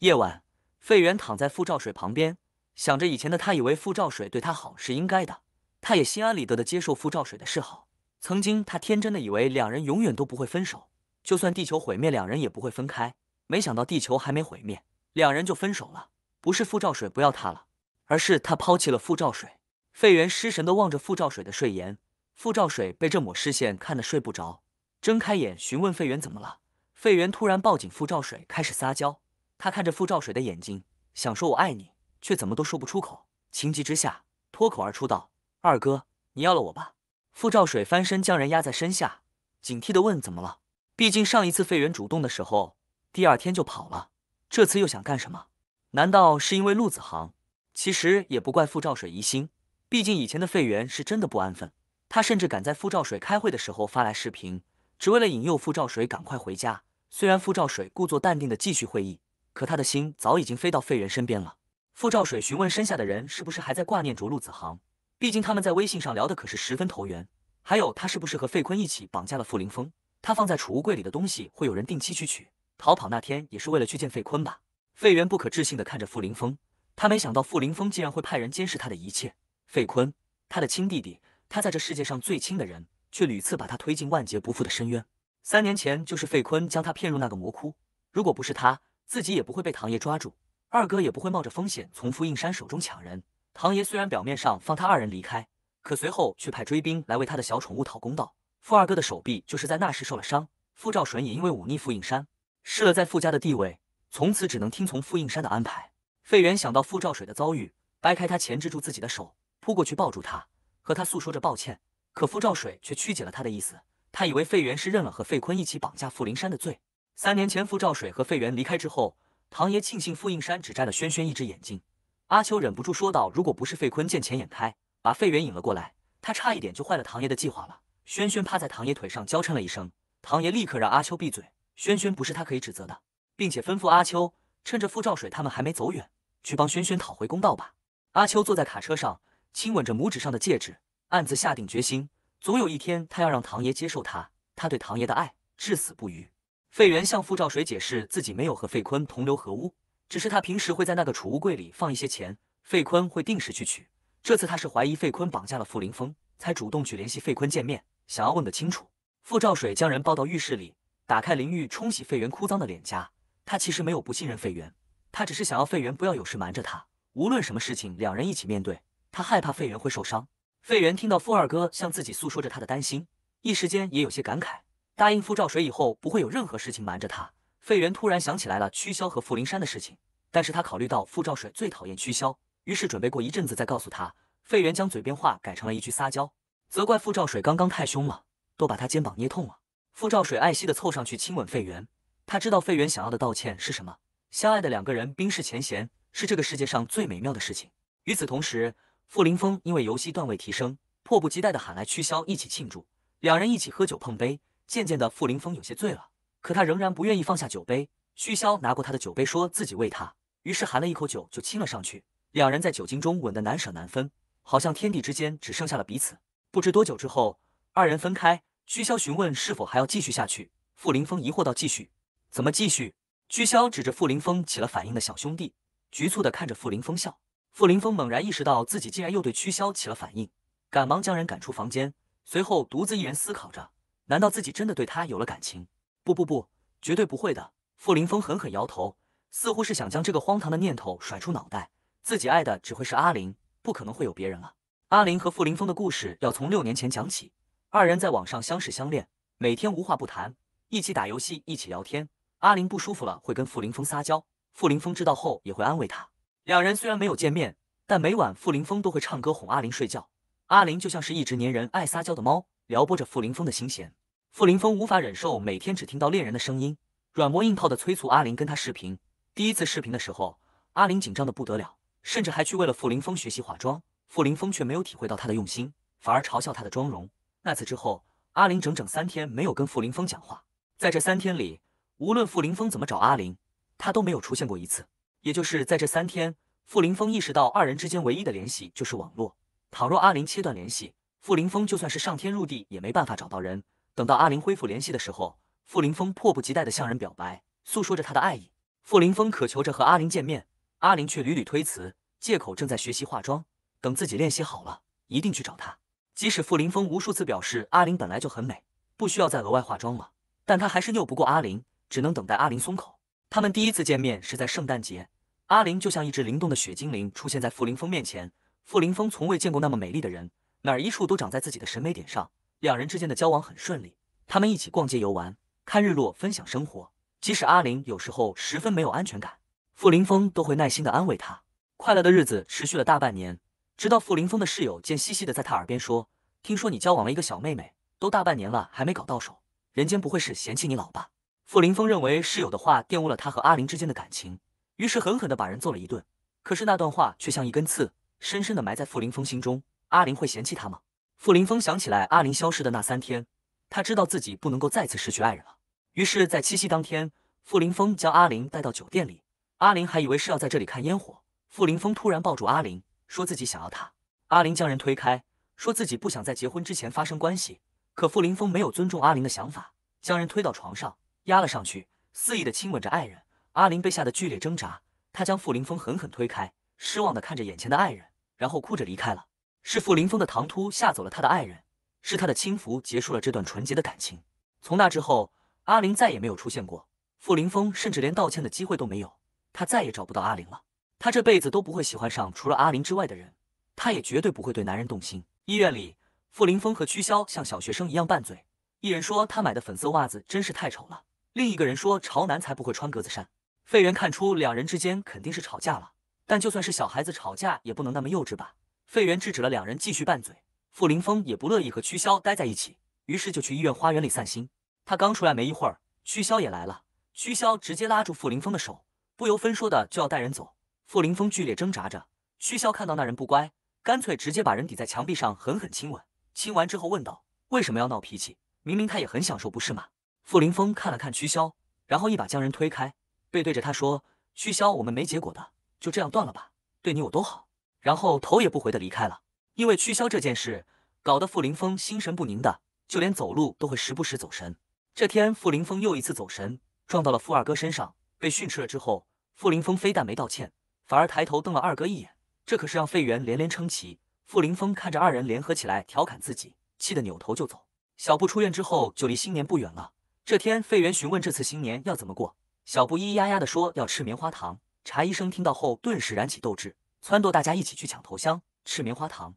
夜晚，费源躺在傅兆水旁边。想着以前的他，以为傅兆水对他好是应该的，他也心安理得的接受傅兆水的示好。曾经他天真的以为两人永远都不会分手，就算地球毁灭，两人也不会分开。没想到地球还没毁灭，两人就分手了。不是傅兆水不要他了，而是他抛弃了傅兆水。费元失神的望着傅兆水的睡颜，傅兆水被这抹视线看得睡不着，睁开眼询问费元怎么了。费元突然抱紧傅兆水，开始撒娇。他看着傅兆水的眼睛，想说我爱你。却怎么都说不出口，情急之下脱口而出道：“二哥，你要了我吧！”傅兆水翻身将人压在身下，警惕地问：“怎么了？毕竟上一次费人主动的时候，第二天就跑了，这次又想干什么？难道是因为陆子航？”其实也不怪傅兆水疑心，毕竟以前的费元是真的不安分，他甚至敢在傅兆水开会的时候发来视频，只为了引诱傅兆水赶快回家。虽然傅兆水故作淡定地继续会议，可他的心早已经飞到费元身边了。傅兆水询问身下的人：“是不是还在挂念着陆子航？毕竟他们在微信上聊的可是十分投缘。还有，他是不是和费坤一起绑架了傅凌风？他放在储物柜里的东西会有人定期去取。逃跑那天也是为了去见费坤吧？”费源不可置信地看着傅凌风，他没想到傅凌风竟然会派人监视他的一切。费坤，他的亲弟弟，他在这世界上最亲的人，却屡次把他推进万劫不复的深渊。三年前就是费坤将他骗入那个魔窟，如果不是他自己，也不会被唐爷抓住。二哥也不会冒着风险从傅应山手中抢人。唐爷虽然表面上放他二人离开，可随后却派追兵来为他的小宠物讨公道。傅二哥的手臂就是在那时受了伤。傅兆水也因为忤逆傅应山，失了在傅家的地位，从此只能听从傅应山的安排。费元想到傅兆水的遭遇，掰开他钳制住自己的手，扑过去抱住他，和他诉说着抱歉。可傅兆水却曲解了他的意思，他以为费元是认了和费坤一起绑架傅灵山的罪。三年前，傅兆水和费元离开之后。唐爷庆幸傅应山只摘了轩轩一只眼睛，阿秋忍不住说道：“如果不是费坤见钱眼开，把费远引了过来，他差一点就坏了唐爷的计划了。”轩轩趴在唐爷腿上娇嗔了一声，唐爷立刻让阿秋闭嘴。轩轩不是他可以指责的，并且吩咐阿秋趁着傅兆水他们还没走远，去帮轩轩讨回公道吧。阿秋坐在卡车上，亲吻着拇指上的戒指，暗自下定决心：总有一天，他要让唐爷接受他他对唐爷的爱，至死不渝。费源向傅兆水解释自己没有和费坤同流合污，只是他平时会在那个储物柜里放一些钱，费坤会定时去取。这次他是怀疑费坤绑架了傅林峰，才主动去联系费坤见面，想要问个清楚。傅兆水将人抱到浴室里，打开淋浴，冲洗费源枯脏的脸颊。他其实没有不信任费源，他只是想要费源不要有事瞒着他。无论什么事情，两人一起面对。他害怕费源会受伤。费源听到傅二哥向自己诉说着他的担心，一时间也有些感慨。答应傅兆水以后不会有任何事情瞒着他。费源突然想起来了屈潇和傅灵山的事情，但是他考虑到傅兆水最讨厌屈潇，于是准备过一阵子再告诉他。费源将嘴边话改成了一句撒娇，责怪傅兆水刚刚太凶了，都把他肩膀捏痛了。傅兆水爱惜的凑上去亲吻费源，他知道费源想要的道歉是什么。相爱的两个人冰释前嫌是这个世界上最美妙的事情。与此同时，傅灵峰因为游戏段位提升，迫不及待地喊来屈潇一起庆祝，两人一起喝酒碰杯。渐渐的，傅林峰有些醉了，可他仍然不愿意放下酒杯。曲萧拿过他的酒杯，说自己喂他，于是含了一口酒就亲了上去。两人在酒精中吻得难舍难分，好像天地之间只剩下了彼此。不知多久之后，二人分开。曲萧询问是否还要继续下去，傅林峰疑惑道：“继续？怎么继续？”曲萧指着傅林峰起了反应的小兄弟，局促的看着傅林峰笑。傅林峰猛然意识到自己竟然又对曲萧起了反应，赶忙将人赶出房间，随后独自一人思考着。难道自己真的对他有了感情？不不不，绝对不会的！傅林峰狠狠摇头，似乎是想将这个荒唐的念头甩出脑袋。自己爱的只会是阿玲，不可能会有别人了。阿玲和傅林峰的故事要从六年前讲起，二人在网上相识相恋，每天无话不谈，一起打游戏，一起聊天。阿玲不舒服了，会跟傅林峰撒娇，傅林峰知道后也会安慰她。两人虽然没有见面，但每晚傅林峰都会唱歌哄阿玲睡觉，阿玲就像是一直粘人爱撒娇的猫。撩拨着傅林峰的心弦，傅林峰无法忍受每天只听到恋人的声音，软磨硬泡地催促阿林跟他视频。第一次视频的时候，阿林紧张的不得了，甚至还去为了傅林峰学习化妆，傅林峰却没有体会到他的用心，反而嘲笑他的妆容。那次之后，阿林整整三天没有跟傅林峰讲话，在这三天里，无论傅林峰怎么找阿林，他都没有出现过一次。也就是在这三天，傅林峰意识到二人之间唯一的联系就是网络，倘若阿林切断联系。傅林峰就算是上天入地也没办法找到人。等到阿林恢复联系的时候，傅林峰迫不及待的向人表白，诉说着他的爱意。傅林峰渴求着和阿林见面，阿林却屡屡推辞，借口正在学习化妆，等自己练习好了，一定去找他。即使傅林峰无数次表示阿林本来就很美，不需要再额外化妆了，但他还是拗不过阿林，只能等待阿林松口。他们第一次见面是在圣诞节，阿林就像一只灵动的雪精灵出现在傅林峰面前，傅林峰从未见过那么美丽的人。哪一处都长在自己的审美点上，两人之间的交往很顺利。他们一起逛街游玩，看日落，分享生活。即使阿林有时候十分没有安全感，傅林峰都会耐心的安慰她。快乐的日子持续了大半年，直到傅林峰的室友贱兮兮的在他耳边说：“听说你交往了一个小妹妹，都大半年了还没搞到手，人间不会是嫌弃你老吧？”傅林峰认为室友的话玷污了他和阿林之间的感情，于是狠狠的把人揍了一顿。可是那段话却像一根刺，深深的埋在傅林峰心中。阿林会嫌弃他吗？傅林峰想起来阿林消失的那三天，他知道自己不能够再次失去爱人了。于是，在七夕当天，傅林峰将阿林带到酒店里。阿林还以为是要在这里看烟火，傅林峰突然抱住阿林，说自己想要他。阿林将人推开，说自己不想在结婚之前发生关系。可傅林峰没有尊重阿林的想法，将人推到床上，压了上去，肆意的亲吻着爱人。阿林被吓得剧烈挣扎，他将傅林峰狠狠推开，失望的看着眼前的爱人，然后哭着离开了。是傅林峰的唐突吓走了他的爱人，是他的轻浮结束了这段纯洁的感情。从那之后，阿玲再也没有出现过，傅林峰甚至连道歉的机会都没有，他再也找不到阿玲了。他这辈子都不会喜欢上除了阿玲之外的人，他也绝对不会对男人动心。医院里，傅林峰和屈潇像小学生一样拌嘴，一人说他买的粉色袜子真是太丑了，另一个人说潮男才不会穿格子衫。费源看出两人之间肯定是吵架了，但就算是小孩子吵架也不能那么幼稚吧。费元制止了两人继续拌嘴，傅林峰也不乐意和屈潇待在一起，于是就去医院花园里散心。他刚出来没一会儿，屈潇也来了。屈潇直接拉住傅林峰的手，不由分说的就要带人走。傅林峰剧烈挣扎着，屈潇看到那人不乖，干脆直接把人抵在墙壁上狠狠亲吻。亲完之后问道：“为什么要闹脾气？明明他也很享受，不是吗？”傅林峰看了看屈潇，然后一把将人推开，背对着他说：“屈潇，我们没结果的，就这样断了吧。对你我都好。”然后头也不回的离开了。因为取消这件事，搞得傅凌峰心神不宁的，就连走路都会时不时走神。这天，傅凌峰又一次走神，撞到了傅二哥身上，被训斥了之后，傅凌峰非但没道歉，反而抬头瞪了二哥一眼，这可是让费元连连称奇。傅凌峰看着二人联合起来调侃自己，气得扭头就走。小布出院之后，就离新年不远了。这天，费元询问这次新年要怎么过，小布咿咿呀呀的说要吃棉花糖。查医生听到后，顿时燃起斗志。撺掇大家一起去抢头香，吃棉花糖。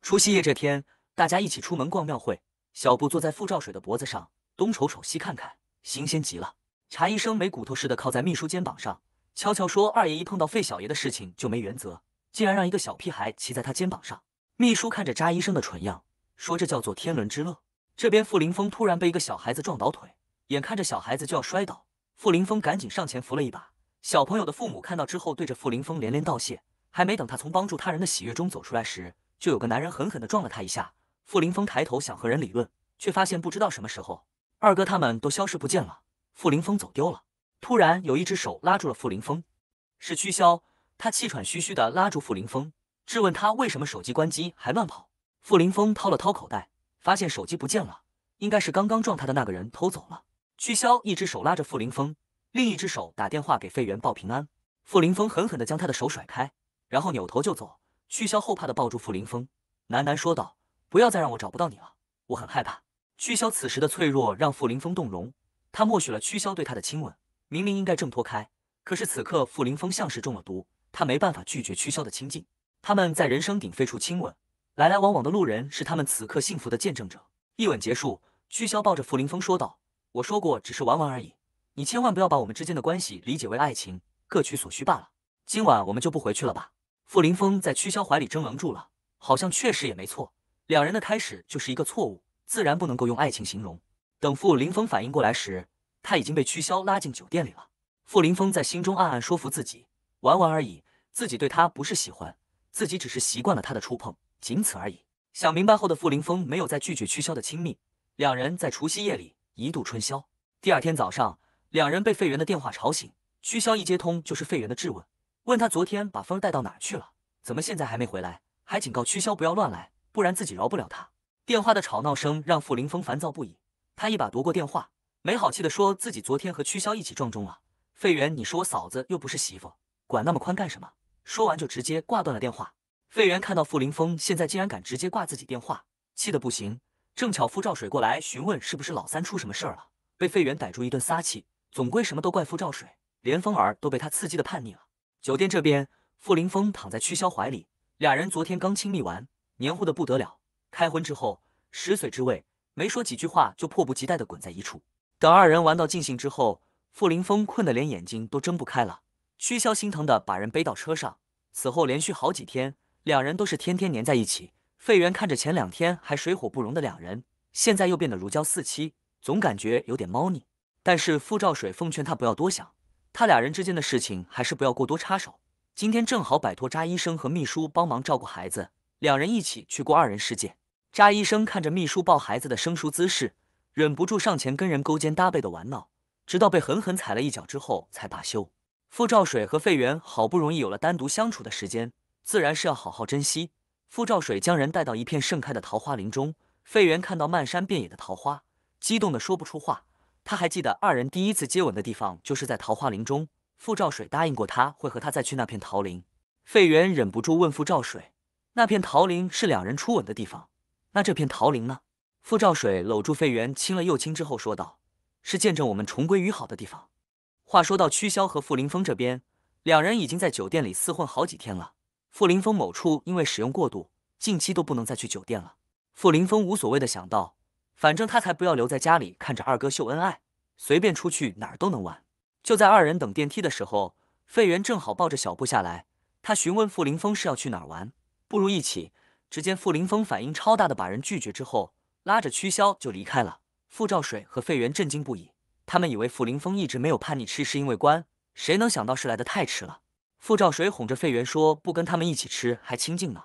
除夕夜这天，大家一起出门逛庙会。小布坐在傅兆水的脖子上，东瞅瞅西看看，新鲜极了。查医生没骨头似的靠在秘书肩膀上，悄悄说：“二爷一碰到费小爷的事情就没原则，竟然让一个小屁孩骑在他肩膀上。”秘书看着查医生的蠢样，说：“这叫做天伦之乐。”这边傅凌风突然被一个小孩子撞倒腿，眼看着小孩子就要摔倒，傅凌风赶紧上前扶了一把。小朋友的父母看到之后，对着傅凌风连连道谢。还没等他从帮助他人的喜悦中走出来时，就有个男人狠狠地撞了他一下。傅林峰抬头想和人理论，却发现不知道什么时候，二哥他们都消失不见了。傅林峰走丢了。突然有一只手拉住了傅林峰，是屈潇。他气喘吁吁地拉住傅林峰，质问他为什么手机关机还乱跑。傅林峰掏了掏口袋，发现手机不见了，应该是刚刚撞他的那个人偷走了。屈潇一只手拉着傅林峰，另一只手打电话给费源报平安。傅林峰狠狠地将他的手甩开。然后扭头就走，曲潇后怕的抱住傅凌风，喃喃说道：“不要再让我找不到你了，我很害怕。”曲潇此时的脆弱让傅凌风动容，他默许了曲潇对他的亲吻。明明应该挣脱开，可是此刻傅凌风像是中了毒，他没办法拒绝曲潇的亲近。他们在人声鼎沸处亲吻，来来往往的路人是他们此刻幸福的见证者。一吻结束，曲潇抱着傅凌风说道：“我说过只是玩玩而已，你千万不要把我们之间的关系理解为爱情，各取所需罢了。今晚我们就不回去了吧。”傅林峰在曲潇怀里怔愣住了，好像确实也没错，两人的开始就是一个错误，自然不能够用爱情形容。等傅林峰反应过来时，他已经被曲潇拉进酒店里了。傅林峰在心中暗暗说服自己，玩玩而已，自己对他不是喜欢，自己只是习惯了他的触碰，仅此而已。想明白后的傅林峰没有再拒绝曲潇的亲密，两人在除夕夜里一度春宵。第二天早上，两人被费源的电话吵醒，曲潇一接通就是费源的质问。问他昨天把风带到哪去了，怎么现在还没回来？还警告屈潇不要乱来，不然自己饶不了他。电话的吵闹声让傅凌风烦躁不已，他一把夺过电话，没好气的说自己昨天和屈潇一起撞钟了。费源，你是我嫂子又不是媳妇，管那么宽干什么？说完就直接挂断了电话。费源看到傅凌风现在竟然敢直接挂自己电话，气得不行。正巧傅兆水过来询问是不是老三出什么事儿了，被费源逮住一顿撒气。总归什么都怪傅兆水，连风儿都被他刺激的叛逆了。酒店这边，傅林峰躺在屈潇怀里，俩人昨天刚亲密完，黏糊的不得了。开荤之后，十岁之位没说几句话，就迫不及待的滚在一处。等二人玩到尽兴之后，傅林峰困得连眼睛都睁不开了。屈潇心疼的把人背到车上。此后连续好几天，两人都是天天黏在一起。费源看着前两天还水火不容的两人，现在又变得如胶似漆，总感觉有点猫腻。但是傅兆水奉劝他不要多想。他俩人之间的事情还是不要过多插手。今天正好摆脱扎医生和秘书帮忙照顾孩子，两人一起去过二人世界。扎医生看着秘书抱孩子的生疏姿势，忍不住上前跟人勾肩搭背的玩闹，直到被狠狠踩了一脚之后才罢休。傅兆水和费源好不容易有了单独相处的时间，自然是要好好珍惜。傅兆水将人带到一片盛开的桃花林中，费源看到漫山遍野的桃花，激动的说不出话。他还记得二人第一次接吻的地方就是在桃花林中。傅兆水答应过他会和他再去那片桃林。费源忍不住问傅兆水：“那片桃林是两人初吻的地方，那这片桃林呢？”傅兆水搂住费源亲了又亲之后说道：“是见证我们重归于好的地方。”话说到曲霄和傅凌峰这边，两人已经在酒店里厮混好几天了。傅凌峰某处因为使用过度，近期都不能再去酒店了。傅凌峰无所谓的想到。反正他才不要留在家里看着二哥秀恩爱，随便出去哪儿都能玩。就在二人等电梯的时候，费源正好抱着小布下来，他询问傅林峰是要去哪玩，不如一起。只见傅林峰反应超大，的把人拒绝之后，拉着屈潇就离开了。傅兆水和费源震惊不已，他们以为傅林峰一直没有叛逆期是因为关，谁能想到是来的太迟了。傅兆水哄着费源说不跟他们一起吃还清静呢，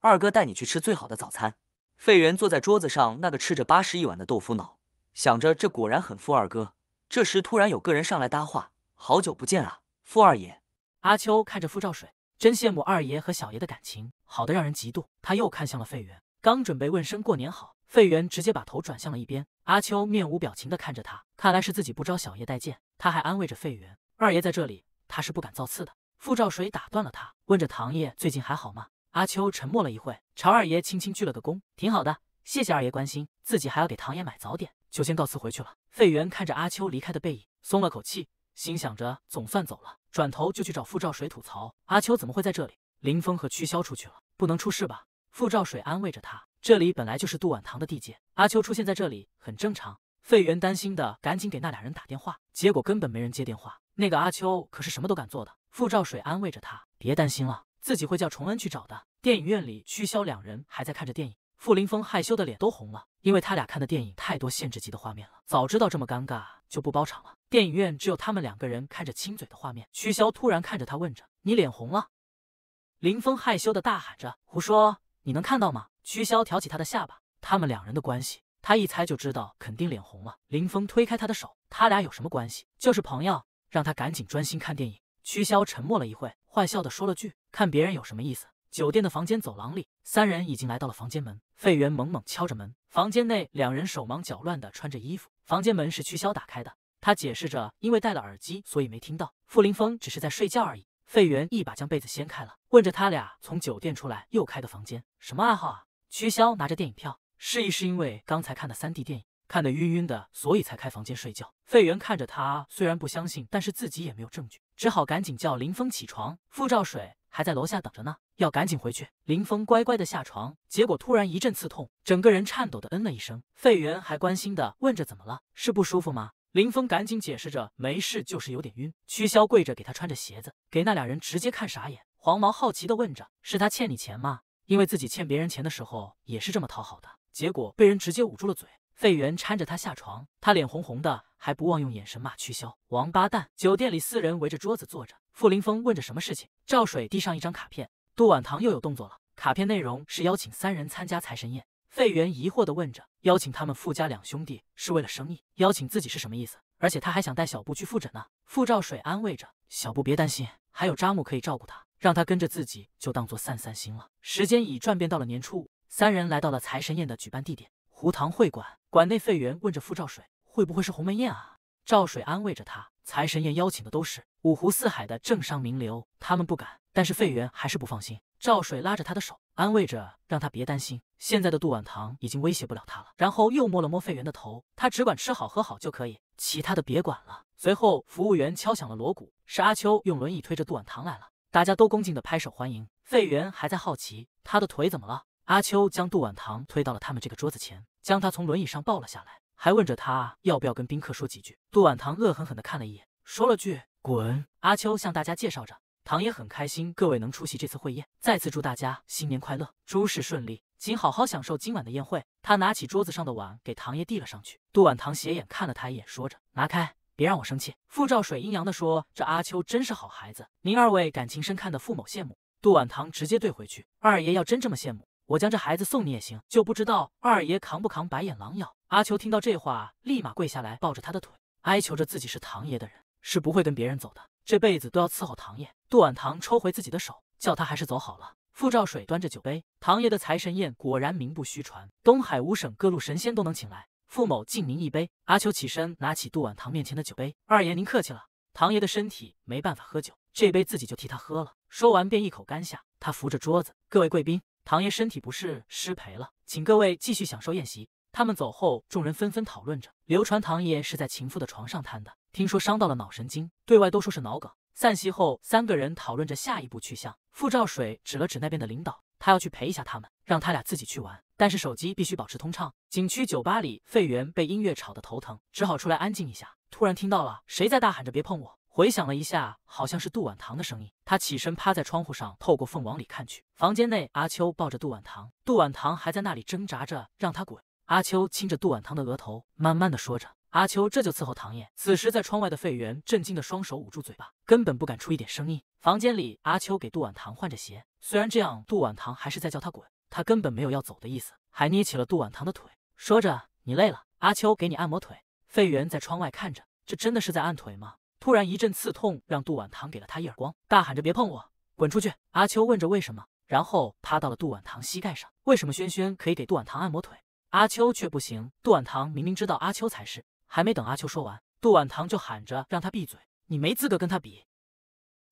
二哥带你去吃最好的早餐。费源坐在桌子上，那个吃着八十一碗的豆腐脑，想着这果然很富二哥。这时突然有个人上来搭话：“好久不见啊，富二爷！”阿秋看着傅兆水，真羡慕二爷和小爷的感情，好的让人嫉妒。他又看向了费源，刚准备问声过年好，费源直接把头转向了一边。阿秋面无表情的看着他，看来是自己不招小爷待见。他还安慰着费源，二爷在这里，他是不敢造次的。”傅兆水打断了他，问着唐爷：“最近还好吗？”阿秋沉默了一会，朝二爷轻轻鞠了个躬，挺好的，谢谢二爷关心。自己还要给唐爷买早点，就先告辞回去了。费源看着阿秋离开的背影，松了口气，心想着总算走了。转头就去找傅兆水吐槽：“阿秋怎么会在这里？”林峰和屈萧出去了，不能出事吧？傅兆水安慰着他：“这里本来就是杜婉堂的地界，阿秋出现在这里很正常。”费源担心的赶紧给那俩人打电话，结果根本没人接电话。那个阿秋可是什么都敢做的。傅兆水安慰着他：“别担心了。”自己会叫崇恩去找的。电影院里，曲潇两人还在看着电影。傅林峰害羞的脸都红了，因为他俩看的电影太多限制级的画面了。早知道这么尴尬，就不包场了。电影院只有他们两个人看着亲嘴的画面。曲潇突然看着他问着：“你脸红了？”林峰害羞的大喊着：“胡说，你能看到吗？”曲潇挑起他的下巴，他们两人的关系，他一猜就知道肯定脸红了。林峰推开他的手：“他俩有什么关系？就是朋友，让他赶紧专心看电影。”曲潇沉默了一会，坏笑的说了句。看别人有什么意思？酒店的房间走廊里，三人已经来到了房间门。费源猛猛敲着门。房间内，两人手忙脚乱的穿着衣服。房间门是屈潇打开的，他解释着，因为戴了耳机，所以没听到。傅林峰只是在睡觉而已。费源一把将被子掀开了，问着他俩从酒店出来又开的房间，什么爱好啊？屈潇拿着电影票，示意是因为刚才看的三 D 电影看得晕晕的，所以才开房间睡觉。费源看着他，虽然不相信，但是自己也没有证据，只好赶紧叫林峰起床。傅照水。还在楼下等着呢，要赶紧回去。林峰乖乖的下床，结果突然一阵刺痛，整个人颤抖的嗯了一声。费源还关心的问着：“怎么了？是不舒服吗？”林峰赶紧解释着：“没事，就是有点晕。”屈潇跪着给他穿着鞋子，给那俩人直接看傻眼。黄毛好奇的问着：“是他欠你钱吗？”因为自己欠别人钱的时候也是这么讨好的，结果被人直接捂住了嘴。费源搀着他下床，他脸红红的，还不忘用眼神骂屈潇：“王八蛋！”酒店里四人围着桌子坐着。傅林峰问着什么事情，赵水递上一张卡片。杜婉堂又有动作了。卡片内容是邀请三人参加财神宴。费源疑惑的问着，邀请他们傅家两兄弟是为了生意，邀请自己是什么意思？而且他还想带小布去复诊呢。傅照水安慰着，小布别担心，还有扎木可以照顾他，让他跟着自己就当做散散心了。时间已转变到了年初五，三人来到了财神宴的举办地点——胡堂会馆。馆内费源问着傅照水，会不会是鸿门宴啊？赵水安慰着他。财神宴邀请的都是五湖四海的政商名流，他们不敢，但是费元还是不放心。赵水拉着他的手，安慰着，让他别担心。现在的杜婉堂已经威胁不了他了。然后又摸了摸费元的头，他只管吃好喝好就可以，其他的别管了。随后，服务员敲响了锣鼓，是阿秋用轮椅推着杜婉堂来了，大家都恭敬的拍手欢迎。费元还在好奇他的腿怎么了。阿秋将杜婉堂推到了他们这个桌子前，将他从轮椅上抱了下来。还问着他要不要跟宾客说几句。杜婉棠恶狠狠地看了一眼，说了句：“滚。”阿秋向大家介绍着，唐爷很开心，各位能出席这次会宴，再次祝大家新年快乐，诸事顺利，请好好享受今晚的宴会。他拿起桌子上的碗给唐爷递了上去。杜婉棠斜眼看了他一眼，说着：“拿开，别让我生气。”傅兆水阴阳的说：“这阿秋真是好孩子，您二位感情深，看得傅某羡慕。”杜婉棠直接怼回去：“二爷要真这么羡慕，我将这孩子送你也行，就不知道二爷扛不扛白眼狼咬。”阿秋听到这话，立马跪下来，抱着他的腿，哀求着自己是唐爷的人，是不会跟别人走的，这辈子都要伺候唐爷。杜婉棠抽回自己的手，叫他还是走好了。傅兆水端着酒杯，唐爷的财神宴果然名不虚传，东海五省各路神仙都能请来。傅某敬您一杯。阿秋起身，拿起杜婉棠面前的酒杯，二爷您客气了。唐爷的身体没办法喝酒，这杯自己就替他喝了。说完便一口干下。他扶着桌子，各位贵宾，唐爷身体不适，失陪了，请各位继续享受宴席。他们走后，众人纷纷讨论着，刘传堂爷是在情妇的床上瘫的，听说伤到了脑神经，对外都说是脑梗。散席后，三个人讨论着下一步去向。傅兆水指了指那边的领导，他要去陪一下他们，让他俩自己去玩，但是手机必须保持通畅。景区酒吧里，费源被音乐吵得头疼，只好出来安静一下。突然听到了谁在大喊着别碰我，回想了一下，好像是杜婉棠的声音。他起身趴在窗户上，透过缝往里看去，房间内，阿秋抱着杜婉棠，杜婉棠还在那里挣扎着让他滚。阿秋亲着杜婉棠的额头，慢慢的说着：“阿秋这就伺候唐爷。”此时在窗外的费源震惊的双手捂住嘴巴，根本不敢出一点声音。房间里，阿秋给杜婉棠换着鞋，虽然这样杜婉棠还是在叫他滚，他根本没有要走的意思，还捏起了杜婉棠的腿，说着：“你累了，阿秋给你按摩腿。”费源在窗外看着，这真的是在按腿吗？突然一阵刺痛让杜婉棠给了他一耳光，大喊着：“别碰我，滚出去！”阿秋问着：“为什么？”然后趴到了杜婉棠膝盖上：“为什么轩轩可以给杜婉棠按摩腿？”阿秋却不行，杜婉堂明明知道阿秋才是，还没等阿秋说完，杜婉堂就喊着让他闭嘴，你没资格跟他比。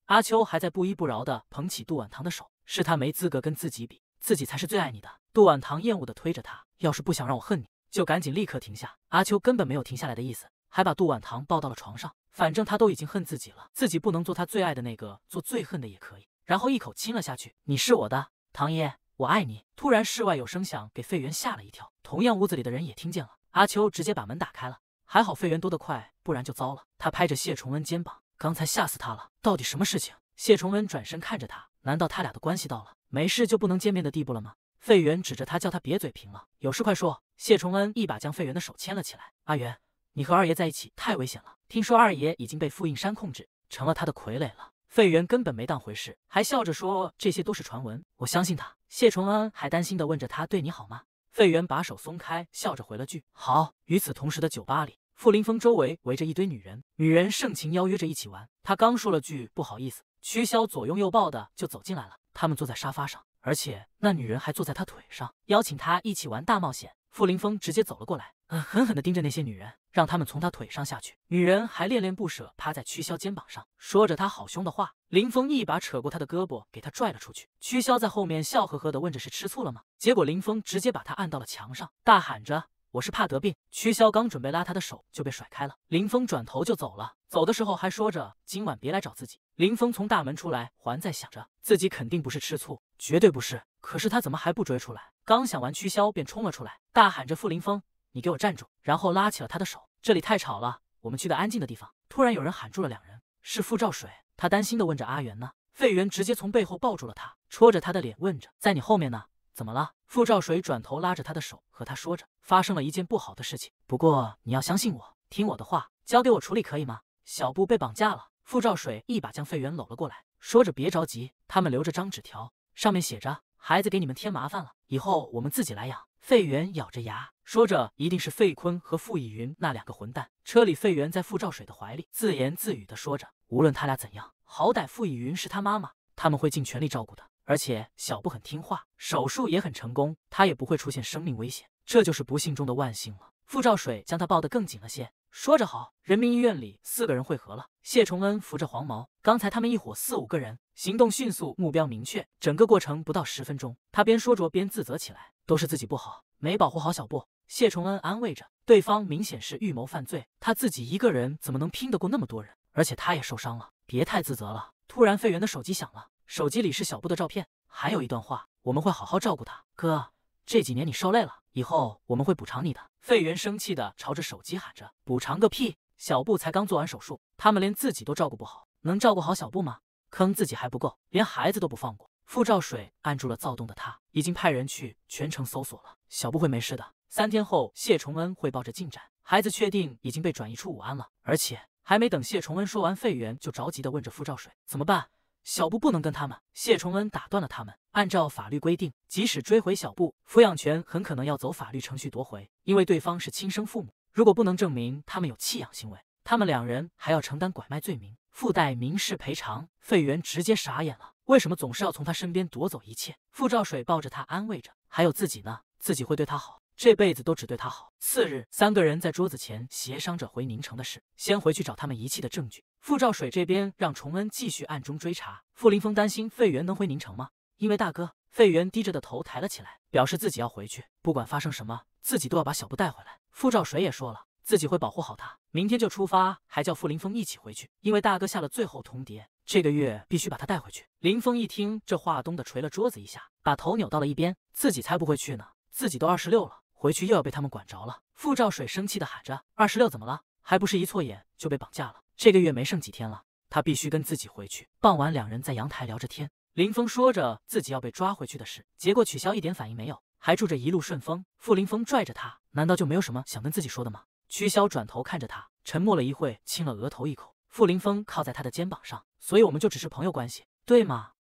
阿秋还在不依不饶的捧起杜婉堂的手，是他没资格跟自己比，自己才是最爱你的。杜婉堂厌恶的推着他，要是不想让我恨你，就赶紧立刻停下。阿秋根本没有停下来的意思，还把杜婉堂抱到了床上，反正他都已经恨自己了，自己不能做他最爱的那个，做最恨的也可以，然后一口亲了下去。你是我的，唐爷。我爱你。突然，室外有声响，给费源吓了一跳。同样，屋子里的人也听见了。阿秋直接把门打开了。还好费源多得快，不然就糟了。他拍着谢崇恩肩膀，刚才吓死他了。到底什么事情？谢崇恩转身看着他，难道他俩的关系到了没事就不能见面的地步了吗？费源指着他，叫他别嘴贫了，有事快说。谢崇恩一把将费源的手牵了起来。阿元，你和二爷在一起太危险了。听说二爷已经被傅印山控制，成了他的傀儡了。费源根本没当回事，还笑着说这些都是传闻，我相信他。谢崇恩还担心地问着他：“对你好吗？”费源把手松开，笑着回了句：“好。”与此同时的酒吧里，傅林峰周围围着一堆女人，女人盛情邀约着一起玩。他刚说了句“不好意思”，曲潇左拥右抱的就走进来了。他们坐在沙发上，而且那女人还坐在他腿上，邀请他一起玩大冒险。傅林峰直接走了过来。狠狠地盯着那些女人，让他们从他腿上下去。女人还恋恋不舍，趴在屈潇肩膀上，说着她好凶的话。林峰一把扯过她的胳膊，给她拽了出去。屈潇在后面笑呵呵地问着：“是吃醋了吗？”结果林峰直接把她按到了墙上，大喊着：“我是怕得病。”屈潇刚准备拉他的手，就被甩开了。林峰转头就走了，走的时候还说着：“今晚别来找自己。”林峰从大门出来，还在想着自己肯定不是吃醋，绝对不是。可是他怎么还不追出来？刚想完，屈潇便冲了出来，大喊着：“傅林峰！”你给我站住！然后拉起了他的手。这里太吵了，我们去个安静的地方。突然有人喊住了两人，是傅兆水。他担心的问着阿元呢。费源直接从背后抱住了他，戳着他的脸问着，在你后面呢？怎么了？傅兆水转头拉着他的手和他说着，发生了一件不好的事情。不过你要相信我，听我的话，交给我处理可以吗？小布被绑架了。傅兆水一把将费源搂了过来，说着别着急，他们留着张纸条，上面写着孩子给你们添麻烦了，以后我们自己来养。费源咬着牙。说着，一定是费坤和傅以云那两个混蛋。车里，费元在傅兆水的怀里自言自语地说着：“无论他俩怎样，好歹傅以云是他妈妈，他们会尽全力照顾的。而且小布很听话，手术也很成功，他也不会出现生命危险。这就是不幸中的万幸了。”傅兆水将他抱得更紧了些，说着：“好，人民医院里四个人汇合了。”谢崇恩扶着黄毛，刚才他们一伙四五个人，行动迅速，目标明确，整个过程不到十分钟。他边说着边自责起来：“都是自己不好，没保护好小布。”谢崇恩安慰着对方，明显是预谋犯罪，他自己一个人怎么能拼得过那么多人？而且他也受伤了，别太自责了。突然，费源的手机响了，手机里是小布的照片，还有一段话：我们会好好照顾他，哥，这几年你受累了，以后我们会补偿你的。费源生气的朝着手机喊着：补偿个屁！小布才刚做完手术，他们连自己都照顾不好，能照顾好小布吗？坑自己还不够，连孩子都不放过。傅兆水按住了躁动的他，已经派人去全城搜索了，小布会没事的。三天后，谢崇恩汇报着进展，孩子确定已经被转移出武安了。而且还没等谢崇恩说完，费源就着急地问着傅兆水：“怎么办？小布不能跟他们。”谢崇恩打断了他们，按照法律规定，即使追回小布抚养权，很可能要走法律程序夺回，因为对方是亲生父母，如果不能证明他们有弃养行为，他们两人还要承担拐卖罪名，附带民事赔偿。费源直接傻眼了，为什么总是要从他身边夺走一切？傅兆水抱着他安慰着：“还有自己呢，自己会对他好。”这辈子都只对他好。次日，三个人在桌子前协商着回宁城的事，先回去找他们遗弃的证据。傅兆水这边让崇恩继续暗中追查。傅凌峰担心费源能回宁城吗？因为大哥费源低着的头抬了起来，表示自己要回去，不管发生什么，自己都要把小布带回来。傅兆水也说了，自己会保护好他，明天就出发，还叫傅凌峰一起回去，因为大哥下了最后通牒，这个月必须把他带回去。林峰一听这话，咚的捶了桌子一下，把头扭到了一边，自己才不会去呢，自己都二十六了。回去又要被他们管着了，傅兆水生气的喊着：“二十六怎么了？还不是一错眼就被绑架了？这个月没剩几天了，他必须跟自己回去。”傍晚，两人在阳台聊着天，林峰说着自己要被抓回去的事，结果曲潇一点反应没有，还住着一路顺风。傅林峰拽着他，难道就没有什么想跟自己说的吗？曲潇转头看着他，沉默了一会，亲了额头一口。傅林峰靠在他的肩膀上，所以我们就只是朋友关系，对吗？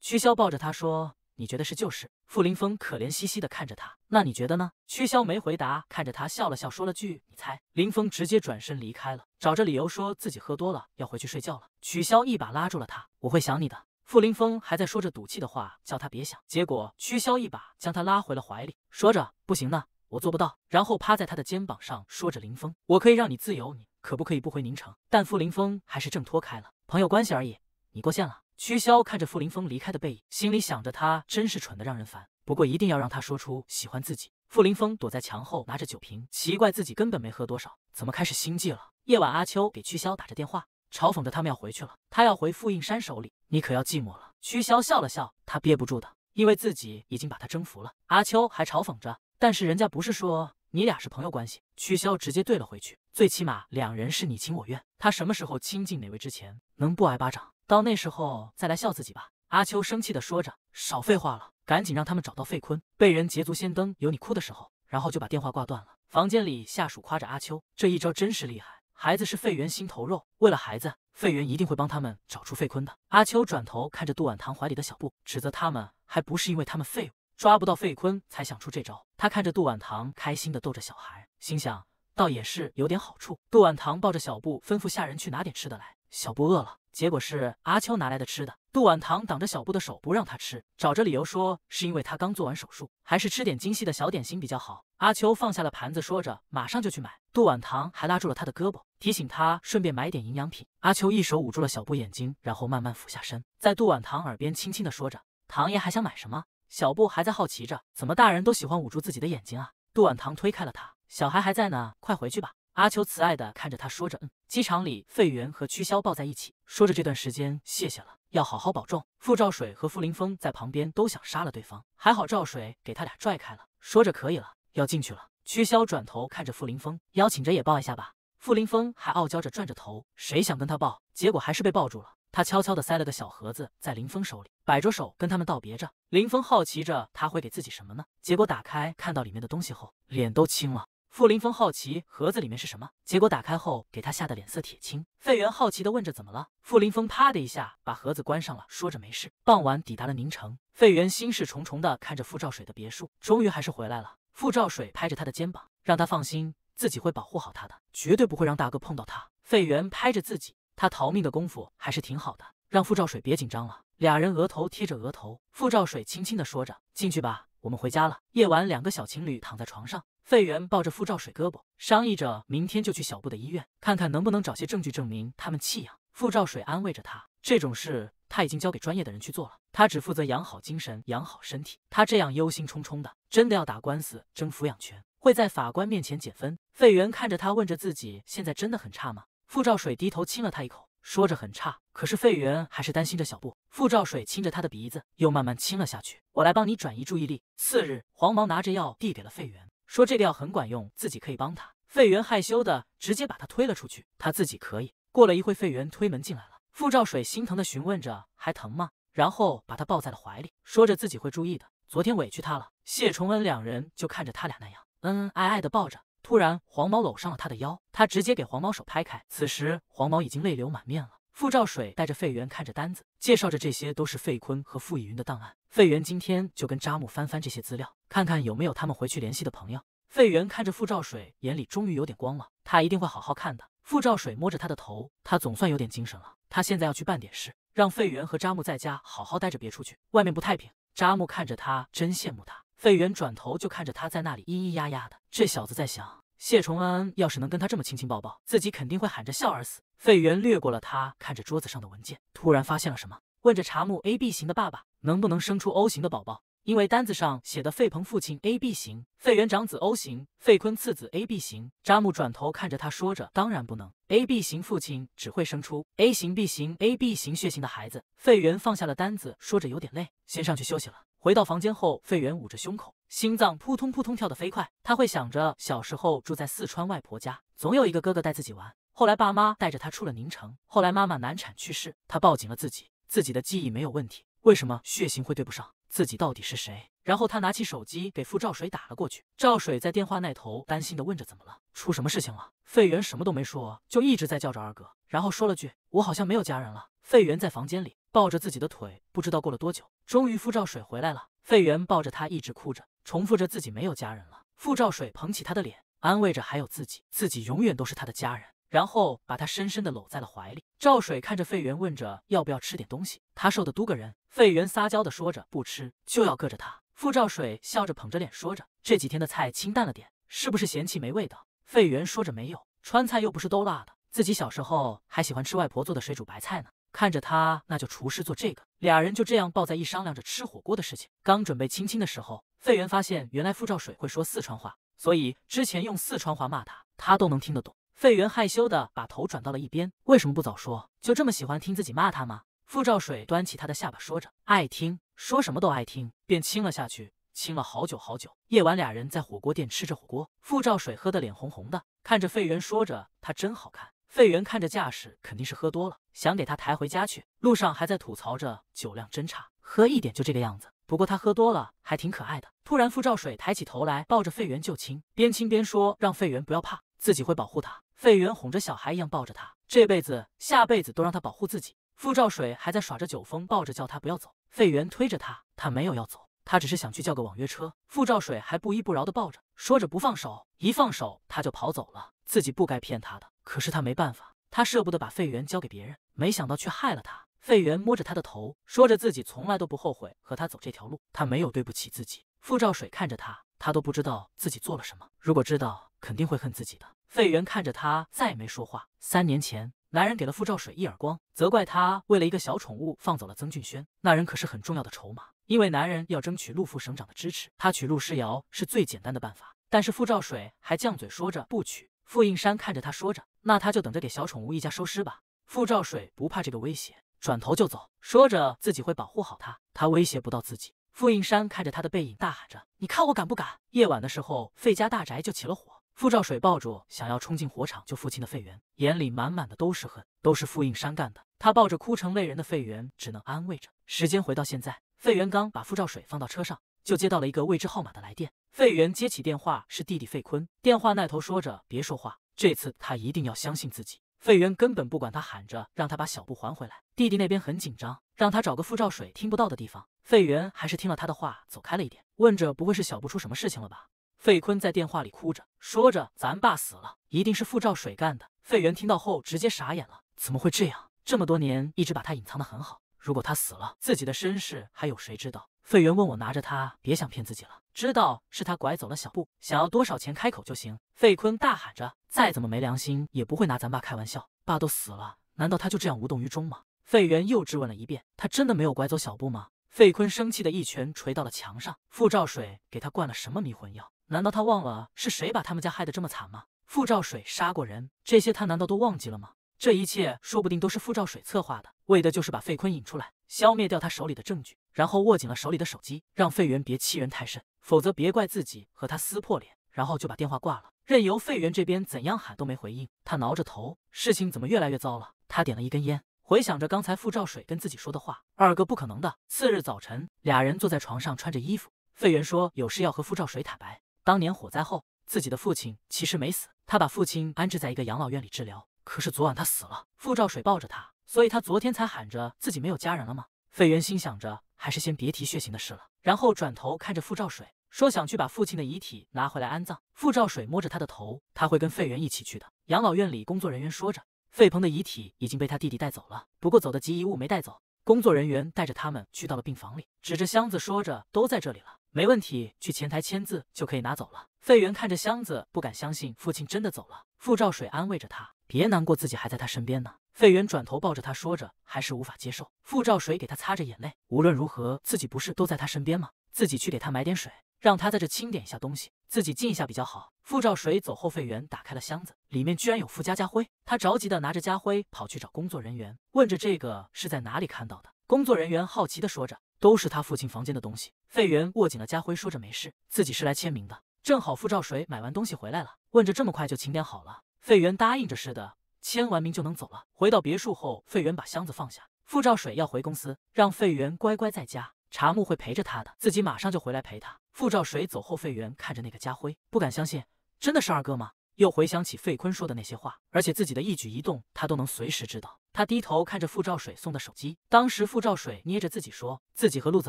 曲潇抱着他说。你觉得是就是。傅林峰可怜兮兮的看着他，那你觉得呢？曲潇没回答，看着他笑了笑，说了句你猜。林峰直接转身离开了，找着理由说自己喝多了，要回去睡觉了。曲潇一把拉住了他，我会想你的。傅林峰还在说着赌气的话，叫他别想。结果曲潇一把将他拉回了怀里，说着不行呢，我做不到。然后趴在他的肩膀上说着林峰，我可以让你自由，你可不可以不回宁城？但傅林峰还是挣脱开了，朋友关系而已，你过线了。曲萧看着傅凌风离开的背影，心里想着他真是蠢的让人烦。不过一定要让他说出喜欢自己。傅凌风躲在墙后，拿着酒瓶，奇怪自己根本没喝多少，怎么开始心悸了？夜晚，阿秋给曲萧打着电话，嘲讽着他们要回去了，他要回傅应山手里，你可要寂寞了。曲萧笑了笑，他憋不住的，因为自己已经把他征服了。阿秋还嘲讽着，但是人家不是说你俩是朋友关系？曲萧直接怼了回去，最起码两人是你情我愿。他什么时候亲近哪位之前，能不挨巴掌？到那时候再来笑自己吧，阿秋生气的说着。少废话了，赶紧让他们找到费坤，被人捷足先登，有你哭的时候。然后就把电话挂断了。房间里下属夸着阿秋，这一招真是厉害。孩子是费源心头肉，为了孩子，费源一定会帮他们找出费坤的。阿秋转头看着杜婉堂怀里的小布，指责他们还不是因为他们废物抓不到费坤才想出这招。他看着杜婉堂开心的逗着小孩，心想倒也是有点好处。杜婉堂抱着小布，吩咐下人去拿点吃的来，小布饿了。结果是阿秋拿来的吃的，杜婉棠挡着小布的手不让他吃，找着理由说是因为他刚做完手术，还是吃点精细的小点心比较好。阿秋放下了盘子，说着马上就去买。杜婉棠还拉住了他的胳膊，提醒他顺便买点营养品。阿秋一手捂住了小布眼睛，然后慢慢俯下身，在杜婉棠耳边轻轻的说着：“唐爷还想买什么？”小布还在好奇着，怎么大人都喜欢捂住自己的眼睛啊？杜婉棠推开了他，小孩还在呢，快回去吧。阿秋慈爱的看着他，说着：“嗯。”机场里，费源和屈潇抱在一起，说着：“这段时间谢谢了，要好好保重。”傅兆水和傅林峰在旁边都想杀了对方，还好赵水给他俩拽开了，说着：“可以了，要进去了。”屈潇转头看着傅林峰，邀请着：“也抱一下吧。”傅林峰还傲娇着转着头，谁想跟他抱？结果还是被抱住了。他悄悄地塞了个小盒子在林峰手里，摆着手跟他们道别着。林峰好奇着他会给自己什么呢，结果打开看到里面的东西后，脸都青了。傅林峰好奇盒子里面是什么，结果打开后给他吓得脸色铁青。费源好奇的问着：“怎么了？”傅林峰啪的一下把盒子关上了，说着没事。傍晚抵达了宁城，费源心事重重的看着傅兆水的别墅，终于还是回来了。傅兆水拍着他的肩膀，让他放心，自己会保护好他的，绝对不会让大哥碰到他。费源拍着自己，他逃命的功夫还是挺好的，让傅兆水别紧张了。俩人额头贴着额头，傅兆水轻轻的说着：“进去吧。”我们回家了。夜晚，两个小情侣躺在床上，费源抱着傅兆水胳膊，商议着明天就去小布的医院，看看能不能找些证据证明他们弃养。傅兆水安慰着他，这种事他已经交给专业的人去做了，他只负责养好精神，养好身体。他这样忧心忡忡的，真的要打官司争抚养权，会在法官面前减分。费源看着他，问着自己，现在真的很差吗？傅兆水低头亲了他一口。说着很差，可是费源还是担心着小布。傅兆水亲着他的鼻子，又慢慢亲了下去。我来帮你转移注意力。次日，黄毛拿着药递给了费源，说这个药很管用，自己可以帮他。费源害羞的直接把他推了出去，他自己可以。过了一会，费源推门进来了，傅兆水心疼的询问着还疼吗，然后把他抱在了怀里，说着自己会注意的，昨天委屈他了。谢崇恩两人就看着他俩那样恩恩爱爱的抱着。突然，黄毛搂上了他的腰，他直接给黄毛手拍开。此时，黄毛已经泪流满面了。傅兆水带着费源看着单子，介绍着这些都是费坤和傅以云的档案。费源今天就跟扎木翻翻这些资料，看看有没有他们回去联系的朋友。费源看着傅兆水，眼里终于有点光了，他一定会好好看的。傅兆水摸着他的头，他总算有点精神了。他现在要去办点事，让费源和扎木在家好好待着，别出去，外面不太平。扎木看着他，真羡慕他。费源转头就看着他在那里咿咿呀呀的，这小子在想，谢崇恩要是能跟他这么亲亲抱抱，自己肯定会喊着笑而死。费源略过了他，看着桌子上的文件，突然发现了什么，问着查木 A B 型的爸爸能不能生出 O 型的宝宝，因为单子上写的费鹏父亲 A B 型，费源长子 O 型，费坤次子 A B 型。扎木转头看着他说着，当然不能，A B 型父亲只会生出 A 型、B 型、A B 型血型的孩子。费源放下了单子，说着有点累，先上去休息了。回到房间后，费源捂着胸口，心脏扑通扑通跳得飞快。他会想着小时候住在四川外婆家，总有一个哥哥带自己玩。后来爸妈带着他出了宁城，后来妈妈难产去世，他抱紧了自己，自己的记忆没有问题。为什么血型会对不上？自己到底是谁？然后他拿起手机给傅兆水打了过去。赵水在电话那头担心的问着：“怎么了？出什么事情了？”费源什么都没说，就一直在叫着二哥，然后说了句：“我好像没有家人了。”费源在房间里抱着自己的腿，不知道过了多久，终于傅兆水回来了。费源抱着他一直哭着，重复着自己没有家人了。傅兆水捧起他的脸，安慰着还有自己，自己永远都是他的家人，然后把他深深的搂在了怀里。赵水看着费源，问着要不要吃点东西，他瘦的都个人。费源撒娇的说着不吃就要硌着他。傅兆水笑着捧着脸说着这几天的菜清淡了点，是不是嫌弃没味道？费源说着没有，川菜又不是都辣的，自己小时候还喜欢吃外婆做的水煮白菜呢。看着他，那就厨师做这个。俩人就这样抱在一商量着吃火锅的事情。刚准备亲亲的时候，费源发现原来傅兆水会说四川话，所以之前用四川话骂他，他都能听得懂。费源害羞的把头转到了一边。为什么不早说？就这么喜欢听自己骂他吗？傅兆水端起他的下巴，说着，爱听，说什么都爱听，便亲了下去。亲了好久好久。夜晚，俩人在火锅店吃着火锅，傅兆水喝得脸红红的，看着费源说着他真好看。费源看着架势，肯定是喝多了，想给他抬回家去。路上还在吐槽着酒量真差，喝一点就这个样子。不过他喝多了还挺可爱的。突然，傅兆水抬起头来，抱着费源就亲，边亲边说：“让费源不要怕，自己会保护他。”费源哄着小孩一样抱着他，这辈子、下辈子都让他保护自己。傅兆水还在耍着酒疯，抱着叫他不要走。费源推着他，他没有要走，他只是想去叫个网约车。傅兆水还不依不饶的抱着，说着不放手，一放手他就跑走了。自己不该骗他的，可是他没办法，他舍不得把费源交给别人，没想到却害了他。费源摸着他的头，说着自己从来都不后悔和他走这条路，他没有对不起自己。傅兆水看着他，他都不知道自己做了什么，如果知道肯定会恨自己的。费源看着他，再也没说话。三年前，男人给了傅兆水一耳光，责怪他为了一个小宠物放走了曾俊轩。那人可是很重要的筹码，因为男人要争取陆副省长的支持，他娶陆诗瑶是最简单的办法。但是傅兆水还犟嘴，说着不娶。傅应山看着他，说着：“那他就等着给小宠物一家收尸吧。”傅兆水不怕这个威胁，转头就走，说着自己会保护好他，他威胁不到自己。傅应山看着他的背影，大喊着：“你看我敢不敢？”夜晚的时候，费家大宅就起了火。傅兆水抱住想要冲进火场救父亲的费源，眼里满满的都是恨，都是傅应山干的。他抱着哭成泪人的费源，只能安慰着。时间回到现在，费源刚把傅兆水放到车上，就接到了一个未知号码的来电。费源接起电话，是弟弟费坤。电话那头说着别说话，这次他一定要相信自己。费源根本不管他喊着让他把小布还回来。弟弟那边很紧张，让他找个傅照水听不到的地方。费源还是听了他的话，走开了一点，问着不会是小布出什么事情了吧？费坤在电话里哭着说着，咱爸死了，一定是傅照水干的。费源听到后直接傻眼了，怎么会这样？这么多年一直把他隐藏的很好，如果他死了，自己的身世还有谁知道？费源问我拿着他，别想骗自己了。知道是他拐走了小布，想要多少钱开口就行。费坤大喊着：“再怎么没良心，也不会拿咱爸开玩笑。爸都死了，难道他就这样无动于衷吗？”费源又质问了一遍：“他真的没有拐走小布吗？”费坤生气的一拳捶到了墙上。傅兆水给他灌了什么迷魂药？难道他忘了是谁把他们家害得这么惨吗？傅兆水杀过人，这些他难道都忘记了吗？这一切说不定都是傅兆水策划的，为的就是把费坤引出来，消灭掉他手里的证据。然后握紧了手里的手机，让费源别欺人太甚。否则别怪自己和他撕破脸，然后就把电话挂了，任由费源这边怎样喊都没回应。他挠着头，事情怎么越来越糟了？他点了一根烟，回想着刚才傅兆水跟自己说的话：“二哥不可能的。”次日早晨，俩人坐在床上，穿着衣服。费源说有事要和傅兆水坦白，当年火灾后，自己的父亲其实没死，他把父亲安置在一个养老院里治疗。可是昨晚他死了。傅兆水抱着他，所以他昨天才喊着自己没有家人了吗？费源心想着，还是先别提血型的事了，然后转头看着傅兆水。说想去把父亲的遗体拿回来安葬。傅兆水摸着他的头，他会跟费源一起去的。养老院里工作人员说着，费鹏的遗体已经被他弟弟带走了，不过走的急，遗物没带走。工作人员带着他们去到了病房里，指着箱子说着：“都在这里了，没问题，去前台签字就可以拿走了。”费源看着箱子，不敢相信父亲真的走了。傅兆水安慰着他：“别难过，自己还在他身边呢。”费源转头抱着他说着，还是无法接受。傅兆水给他擦着眼泪，无论如何，自己不是都在他身边吗？自己去给他买点水。让他在这清点一下东西，自己进一下比较好。傅兆水走后，费源打开了箱子，里面居然有傅家家徽。他着急的拿着家徽跑去找工作人员，问着这个是在哪里看到的。工作人员好奇的说着，都是他父亲房间的东西。费源握紧了家徽，说着没事，自己是来签名的。正好傅兆水买完东西回来了，问着这么快就清点好了。费源答应着似的，签完名就能走了。回到别墅后，费源把箱子放下，傅兆水要回公司，让费源乖乖在家。茶木会陪着他的，自己马上就回来陪他。傅兆水走后，费源看着那个家辉，不敢相信，真的是二哥吗？又回想起费坤说的那些话，而且自己的一举一动，他都能随时知道。他低头看着傅兆水送的手机，当时傅兆水捏着自己说，自己和陆子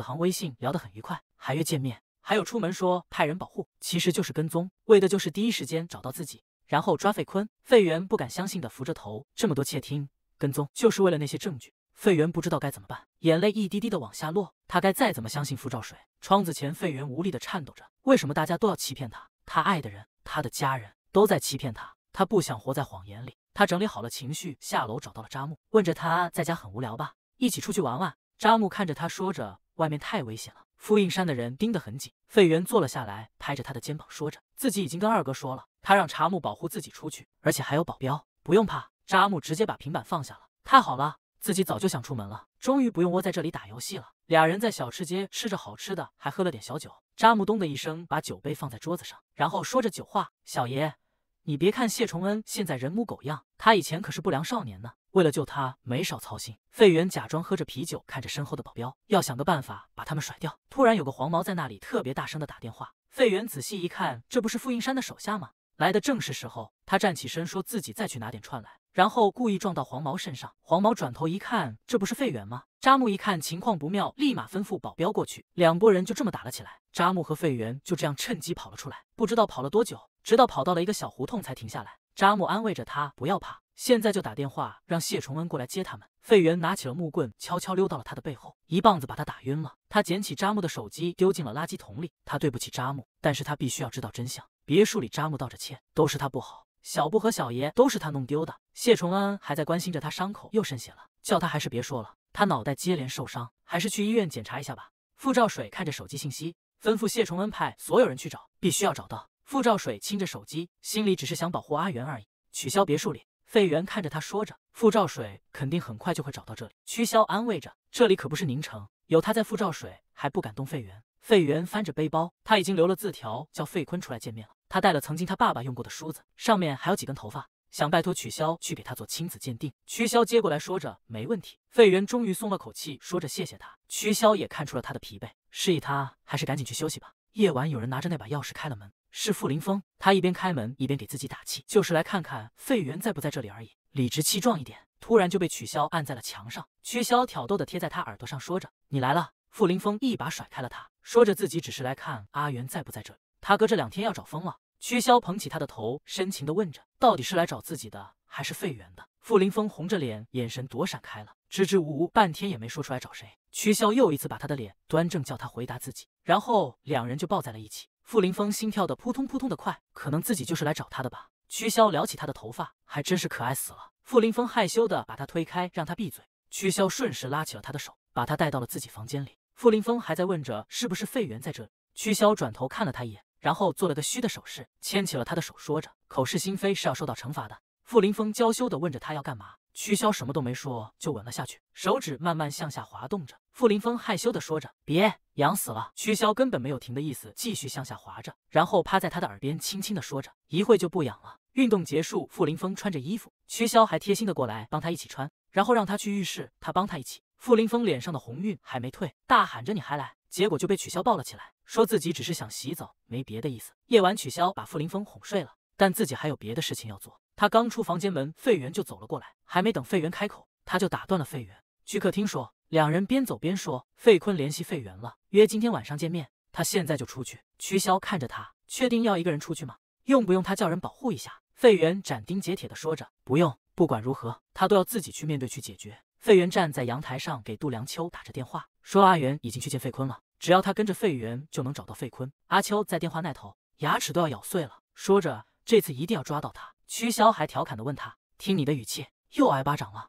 航微信聊得很愉快，还约见面，还有出门说派人保护，其实就是跟踪，为的就是第一时间找到自己，然后抓费坤。费源不敢相信的扶着头，这么多窃听、跟踪，就是为了那些证据。费元不知道该怎么办，眼泪一滴滴的往下落。他该再怎么相信傅照水？窗子前，费元无力的颤抖着。为什么大家都要欺骗他？他爱的人，他的家人，都在欺骗他。他不想活在谎言里。他整理好了情绪，下楼找到了扎木，问着他在家很无聊吧？一起出去玩玩。扎木看着他说着，外面太危险了，复印山的人盯得很紧。费元坐了下来，拍着他的肩膀说着，自己已经跟二哥说了，他让查木保护自己出去，而且还有保镖，不用怕。扎木直接把平板放下了，太好了。自己早就想出门了，终于不用窝在这里打游戏了。俩人在小吃街吃着好吃的，还喝了点小酒。扎木咚的一声把酒杯放在桌子上，然后说着酒话：“小爷，你别看谢崇恩现在人模狗样，他以前可是不良少年呢。为了救他，没少操心。”费源假装喝着啤酒，看着身后的保镖，要想个办法把他们甩掉。突然有个黄毛在那里特别大声的打电话。费源仔细一看，这不是傅应山的手下吗？来的正是时候。他站起身，说自己再去拿点串来。然后故意撞到黄毛身上，黄毛转头一看，这不是费源吗？扎木一看情况不妙，立马吩咐保镖过去，两拨人就这么打了起来。扎木和费源就这样趁机跑了出来，不知道跑了多久，直到跑到了一个小胡同才停下来。扎木安慰着他，不要怕，现在就打电话让谢崇恩过来接他们。费源拿起了木棍，悄悄溜到了他的背后，一棒子把他打晕了。他捡起扎木的手机，丢进了垃圾桶里。他对不起扎木，但是他必须要知道真相。别墅里，扎木道着歉，都是他不好。小布和小爷都是他弄丢的。谢崇恩还在关心着他，伤口又渗血了，叫他还是别说了。他脑袋接连受伤，还是去医院检查一下吧。傅兆水看着手机信息，吩咐谢崇恩派所有人去找，必须要找到。傅兆水亲着手机，心里只是想保护阿元而已。取消别墅里，费源看着他说着，傅兆水肯定很快就会找到这里。曲潇安慰着，这里可不是宁城，有他在，傅兆水还不敢动费源。费源翻着背包，他已经留了字条，叫费坤出来见面了。他带了曾经他爸爸用过的梳子，上面还有几根头发，想拜托曲潇去给他做亲子鉴定。曲潇接过来说着没问题。费源终于松了口气，说着谢谢他。曲潇也看出了他的疲惫，示意他还是赶紧去休息吧。夜晚，有人拿着那把钥匙开了门，是傅林峰。他一边开门一边给自己打气，就是来看看费源在不在这里而已，理直气壮一点。突然就被曲潇按在了墙上，曲潇挑逗的贴在他耳朵上说着你来了。傅林峰一把甩开了他，说着自己只是来看阿元在不在这里，他哥这两天要找疯了。曲潇捧起他的头，深情地问着：“到底是来找自己的，还是费元的？”傅凌峰红着脸，眼神躲闪开了，支支吾吾半天也没说出来找谁。曲潇又一次把他的脸端正，叫他回答自己。然后两人就抱在了一起。傅凌峰心跳的扑通扑通的快，可能自己就是来找他的吧。曲潇撩起他的头发，还真是可爱死了。傅凌峰害羞的把他推开，让他闭嘴。曲潇顺势拉起了他的手，把他带到了自己房间里。傅凌峰还在问着：“是不是费元在这里？”曲潇转头看了他一眼。然后做了个虚的手势，牵起了他的手，说着：“口是心非是要受到惩罚的。”傅林风娇羞的问着他要干嘛。曲萧什么都没说，就吻了下去，手指慢慢向下滑动着。傅林风害羞的说着：“别，痒死了。”曲萧根本没有停的意思，继续向下滑着，然后趴在他的耳边轻轻的说着：“一会就不痒了。”运动结束，傅林风穿着衣服，曲萧还贴心的过来帮他一起穿，然后让他去浴室，他帮他一起。傅林风脸上的红晕还没退，大喊着：“你还来！”结果就被曲潇抱了起来。说自己只是想洗澡，没别的意思。夜晚，曲潇把傅林风哄睡了，但自己还有别的事情要做。他刚出房间门，费源就走了过来。还没等费源开口，他就打断了费源。去客厅说。两人边走边说，费坤联系费源了，约今天晚上见面。他现在就出去。曲潇看着他，确定要一个人出去吗？用不用他叫人保护一下？费源斩钉截铁地说着，不用。不管如何，他都要自己去面对去解决。费源站在阳台上给杜良秋打着电话，说阿元已经去见费坤了。只要他跟着费云，就能找到费坤。阿秋在电话那头牙齿都要咬碎了，说着这次一定要抓到他。曲潇还调侃的问他，听你的语气又挨巴掌了。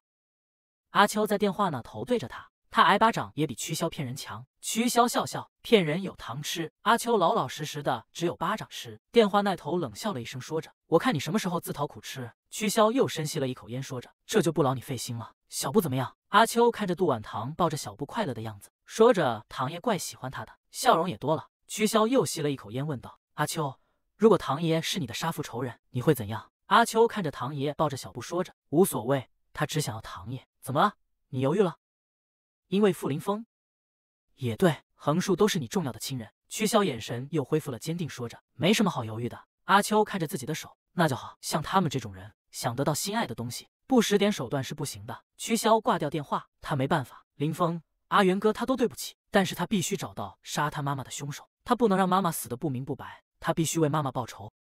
阿秋在电话那头对着他，他挨巴掌也比曲潇骗人强。曲潇笑笑，骗人有糖吃，阿秋老老实实的只有巴掌吃。电话那头冷笑了一声，说着我看你什么时候自讨苦吃。曲潇又深吸了一口烟，说着这就不劳你费心了。小布怎么样？阿秋看着杜婉棠抱着小布快乐的样子，说着：“唐爷怪喜欢他的，笑容也多了。”曲潇又吸了一口烟，问道：“阿秋，如果唐爷是你的杀父仇人，你会怎样？”阿秋看着唐爷抱着小布，说着：“无所谓，他只想要唐爷。”“怎么了？你犹豫了？”“因为傅临风。”“也对，横竖都是你重要的亲人。”曲潇眼神又恢复了坚定，说着：“没什么好犹豫的。”阿秋看着自己的手：“那就好。”像他们这种人，想得到心爱的东西。不使点手段是不行的。曲潇挂掉电话，他没办法。林峰，阿元哥，他都对不起，但是他必须找到杀他妈妈的凶手，他不能让妈妈死得不明不白，他必须为妈妈报仇。